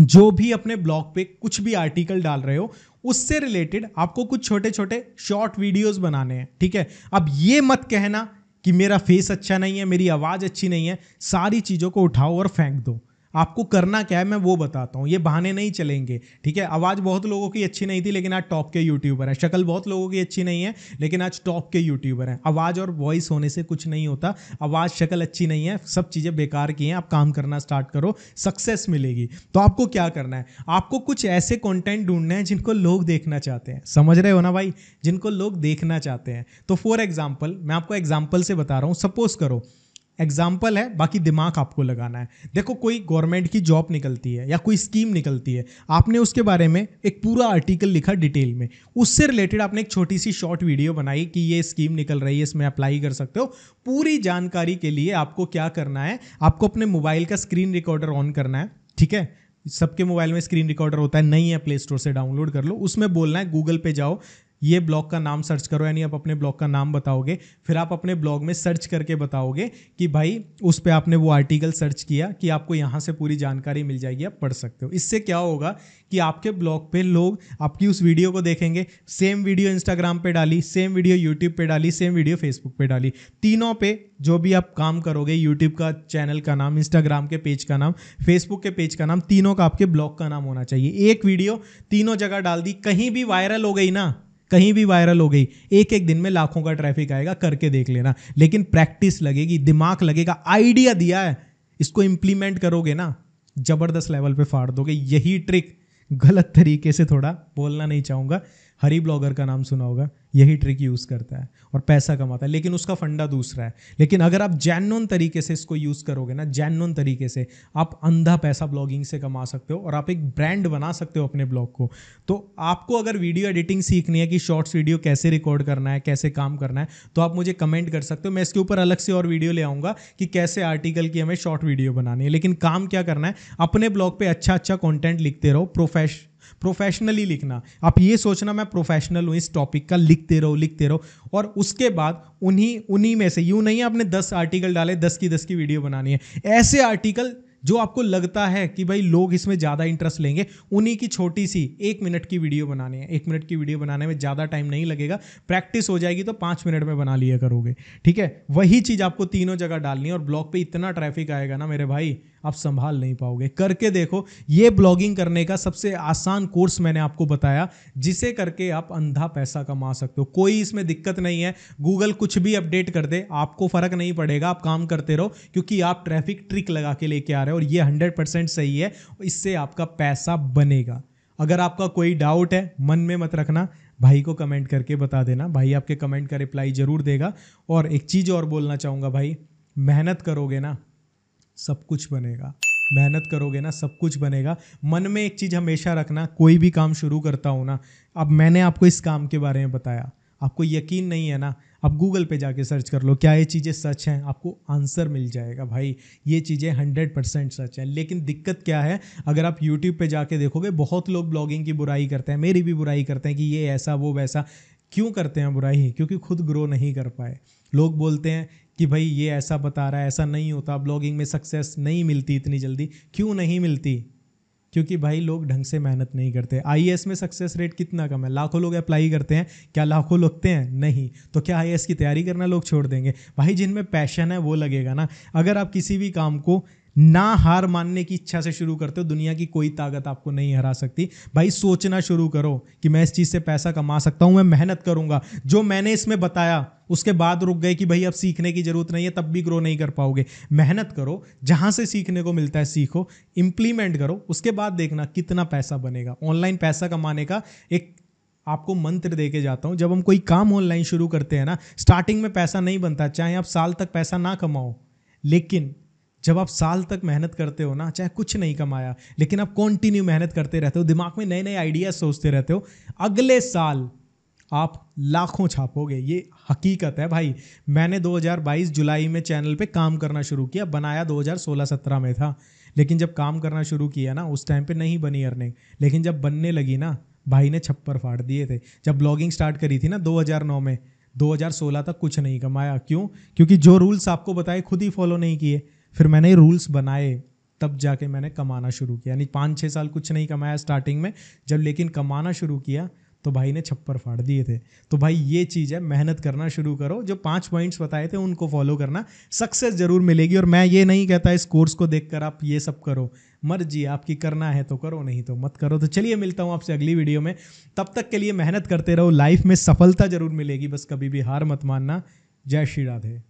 जो भी अपने ब्लॉग पे कुछ भी आर्टिकल डाल रहे हो उससे रिलेटेड आपको कुछ छोटे छोटे शॉर्ट वीडियोस बनाने हैं ठीक है अब ये मत कहना कि मेरा फेस अच्छा नहीं है मेरी आवाज़ अच्छी नहीं है सारी चीज़ों को उठाओ और फेंक दो आपको करना क्या है मैं वो बताता हूँ ये बहाने नहीं चलेंगे ठीक है आवाज़ बहुत लोगों की अच्छी नहीं थी लेकिन आज टॉप के यूट्यूबर हैं शक्ल बहुत लोगों की अच्छी नहीं है लेकिन आज टॉप के यूट्यूबर हैं आवाज़ और वॉइस होने से कुछ नहीं होता आवाज़ शक्ल अच्छी नहीं है सब चीज़ें बेकार की हैं आप काम करना स्टार्ट करो सक्सेस मिलेगी तो आपको क्या करना है आपको कुछ ऐसे कॉन्टेंट ढूंढना है जिनको लोग देखना चाहते हैं समझ रहे हो ना भाई जिनको लोग देखना चाहते हैं तो फॉर एग्जाम्पल मैं आपको एग्जाम्पल से बता रहा हूँ सपोज करो एग्जाम्पल है बाकी दिमाग आपको लगाना है देखो कोई गवर्नमेंट की जॉब निकलती है या कोई स्कीम निकलती है आपने उसके बारे में एक पूरा आर्टिकल लिखा डिटेल में उससे रिलेटेड आपने एक छोटी सी शॉर्ट वीडियो बनाई कि ये स्कीम निकल रही है इसमें अप्लाई कर सकते हो पूरी जानकारी के लिए आपको क्या करना है आपको अपने मोबाइल का स्क्रीन रिकॉर्डर ऑन करना है ठीक है सबके मोबाइल में स्क्रीन रिकॉर्डर होता है नहीं है प्ले स्टोर से डाउनलोड कर लो उसमें बोलना है गूगल पे जाओ ये ब्लॉग का नाम सर्च करो यानी आप अपने ब्लॉग का नाम बताओगे फिर आप अपने ब्लॉग में सर्च करके बताओगे कि भाई उस पर आपने वो आर्टिकल सर्च किया कि आपको यहाँ से पूरी जानकारी मिल जाएगी आप पढ़ सकते हो इससे क्या होगा कि आपके ब्लॉग पे लोग आपकी उस वीडियो को देखेंगे सेम वीडियो इंस्टाग्राम पे डाली सेम वीडियो यूट्यूब पे डाली सेम वीडियो फेसबुक पे डाली तीनों पे जो भी आप काम करोगे यूट्यूब का चैनल का नाम इंस्टाग्राम के पेज का नाम फेसबुक के पेज का नाम तीनों का आपके ब्लॉग का नाम होना चाहिए एक वीडियो तीनों जगह डाल दी कहीं भी वायरल हो गई ना कहीं भी वायरल हो गई एक एक दिन में लाखों का ट्रैफिक आएगा करके देख लेना लेकिन प्रैक्टिस लगेगी दिमाग लगेगा आइडिया दिया है इसको इम्प्लीमेंट करोगे ना जबरदस्त लेवल पे फाड़ दोगे यही ट्रिक गलत तरीके से थोड़ा बोलना नहीं चाहूँगा हरी ब्लॉगर का नाम सुना होगा यही ट्रिक यूज़ करता है और पैसा कमाता है लेकिन उसका फंडा दूसरा है लेकिन अगर आप जैनोन तरीके से इसको यूज़ करोगे ना जैनोन तरीके से आप अंधा पैसा ब्लॉगिंग से कमा सकते हो और आप एक ब्रांड बना सकते हो अपने ब्लॉग को तो आपको अगर वीडियो एडिटिंग सीखनी है कि शॉर्ट्स वीडियो कैसे रिकॉर्ड करना है कैसे काम करना है तो आप मुझे कमेंट कर सकते हो मैं इसके ऊपर अलग से और वीडियो ले आऊँगा कि कैसे आर्टिकल की हमें शॉर्ट वीडियो बनानी है लेकिन काम क्या करना है अपने ब्लॉग पर अच्छा अच्छा कॉन्टेंट लिखते रहो प्रोफेश प्रोफेशनली लिखना आप ये सोचना मैं प्रोफेशनल हूँ इस टॉपिक का लिखते रहो लिखते रहो और उसके बाद उन्हीं उन्हीं में से यूँ नहीं आपने दस आर्टिकल डाले दस की दस की वीडियो बनानी है ऐसे आर्टिकल जो आपको लगता है कि भाई लोग इसमें ज़्यादा इंटरेस्ट लेंगे उन्हीं की छोटी सी एक मिनट की वीडियो बनानी है एक मिनट की वीडियो बनाने में ज़्यादा टाइम नहीं लगेगा प्रैक्टिस हो जाएगी तो पाँच मिनट में बना लिया करोगे ठीक है वही चीज़ आपको तीनों जगह डालनी है और ब्लॉग पर इतना ट्रैफिक आएगा ना मेरे भाई आप संभाल नहीं पाओगे करके देखो ये ब्लॉगिंग करने का सबसे आसान कोर्स मैंने आपको बताया जिसे करके आप अंधा पैसा कमा सकते हो कोई इसमें दिक्कत नहीं है गूगल कुछ भी अपडेट कर दे आपको फ़र्क नहीं पड़ेगा आप काम करते रहो क्योंकि आप ट्रैफिक ट्रिक लगा के लेके आ रहे हो और ये हंड्रेड परसेंट सही है इससे आपका पैसा बनेगा अगर आपका कोई डाउट है मन में मत रखना भाई को कमेंट करके बता देना भाई आपके कमेंट का रिप्लाई ज़रूर देगा और एक चीज़ और बोलना चाहूँगा भाई मेहनत करोगे ना सब कुछ बनेगा मेहनत करोगे ना सब कुछ बनेगा मन में एक चीज़ हमेशा रखना कोई भी काम शुरू करता हूँ ना अब मैंने आपको इस काम के बारे में बताया आपको यकीन नहीं है ना आप गूगल पे जाके सर्च कर लो क्या ये चीज़ें सच हैं आपको आंसर मिल जाएगा भाई ये चीज़ें हंड्रेड परसेंट सच हैं लेकिन दिक्कत क्या है अगर आप यूट्यूब पे जाके देखोगे बहुत लोग ब्लॉगिंग की बुराई करते हैं मेरी भी बुराई करते हैं कि ये ऐसा वो वैसा क्यों करते हैं बुराई क्योंकि खुद ग्रो नहीं कर पाए लोग बोलते हैं कि भाई ये ऐसा बता रहा है ऐसा नहीं होता ब्लॉगिंग में सक्सेस नहीं मिलती इतनी जल्दी क्यों नहीं मिलती क्योंकि भाई लोग ढंग से मेहनत नहीं करते आई में सक्सेस रेट कितना कम है लाखों लोग अप्लाई करते हैं क्या लाखों लगते हैं नहीं तो क्या आई की तैयारी करना लोग छोड़ देंगे भाई जिनमें पैशन है वो लगेगा ना अगर आप किसी भी काम को ना हार मानने की इच्छा से शुरू करते हो दुनिया की कोई ताकत आपको नहीं हरा सकती भाई सोचना शुरू करो कि मैं इस चीज़ से पैसा कमा सकता हूँ मैं मेहनत करूँगा जो मैंने इसमें बताया उसके बाद रुक गए कि भाई अब सीखने की ज़रूरत नहीं है तब भी ग्रो नहीं कर पाओगे मेहनत करो जहाँ से सीखने को मिलता है सीखो इम्प्लीमेंट करो उसके बाद देखना कितना पैसा बनेगा ऑनलाइन पैसा कमाने का एक आपको मंत्र दे के जाता हूँ जब हम कोई काम ऑनलाइन शुरू करते हैं ना स्टार्टिंग में पैसा नहीं बनता चाहे आप साल तक पैसा ना कमाओ लेकिन जब आप साल तक मेहनत करते हो ना चाहे कुछ नहीं कमाया लेकिन आप कॉन्टिन्यू मेहनत करते रहते हो दिमाग में नए नए आइडियाज सोचते रहते हो अगले साल आप लाखों छापोगे ये हकीकत है भाई मैंने 2022 जुलाई में चैनल पे काम करना शुरू किया बनाया 2016-17 में था लेकिन जब काम करना शुरू किया ना उस टाइम पे नहीं बनी अर्निंग लेकिन जब बनने लगी ना भाई ने छप्पर फाड़ दिए थे जब ब्लॉगिंग स्टार्ट करी थी ना 2009 में 2016 तक कुछ नहीं कमाया क्यों क्योंकि जो रूल्स आपको बताए खुद ही फॉलो नहीं किए फिर मैंने रूल्स बनाए तब जाके मैंने कमाना शुरू किया यानी पाँच छः साल कुछ नहीं कमाया स्टार्टिंग में जब लेकिन कमाना शुरू किया तो भाई ने छप्पर फाड़ दिए थे तो भाई ये चीज़ है मेहनत करना शुरू करो जो पांच पॉइंट्स बताए थे उनको फॉलो करना सक्सेस जरूर मिलेगी और मैं ये नहीं कहता इस कोर्स को देखकर आप ये सब करो मर्जी आपकी करना है तो करो नहीं तो मत करो तो चलिए मिलता हूँ आपसे अगली वीडियो में तब तक के लिए मेहनत करते रहो लाइफ में सफलता जरूर मिलेगी बस कभी भी हार मत मानना जय श्री राधे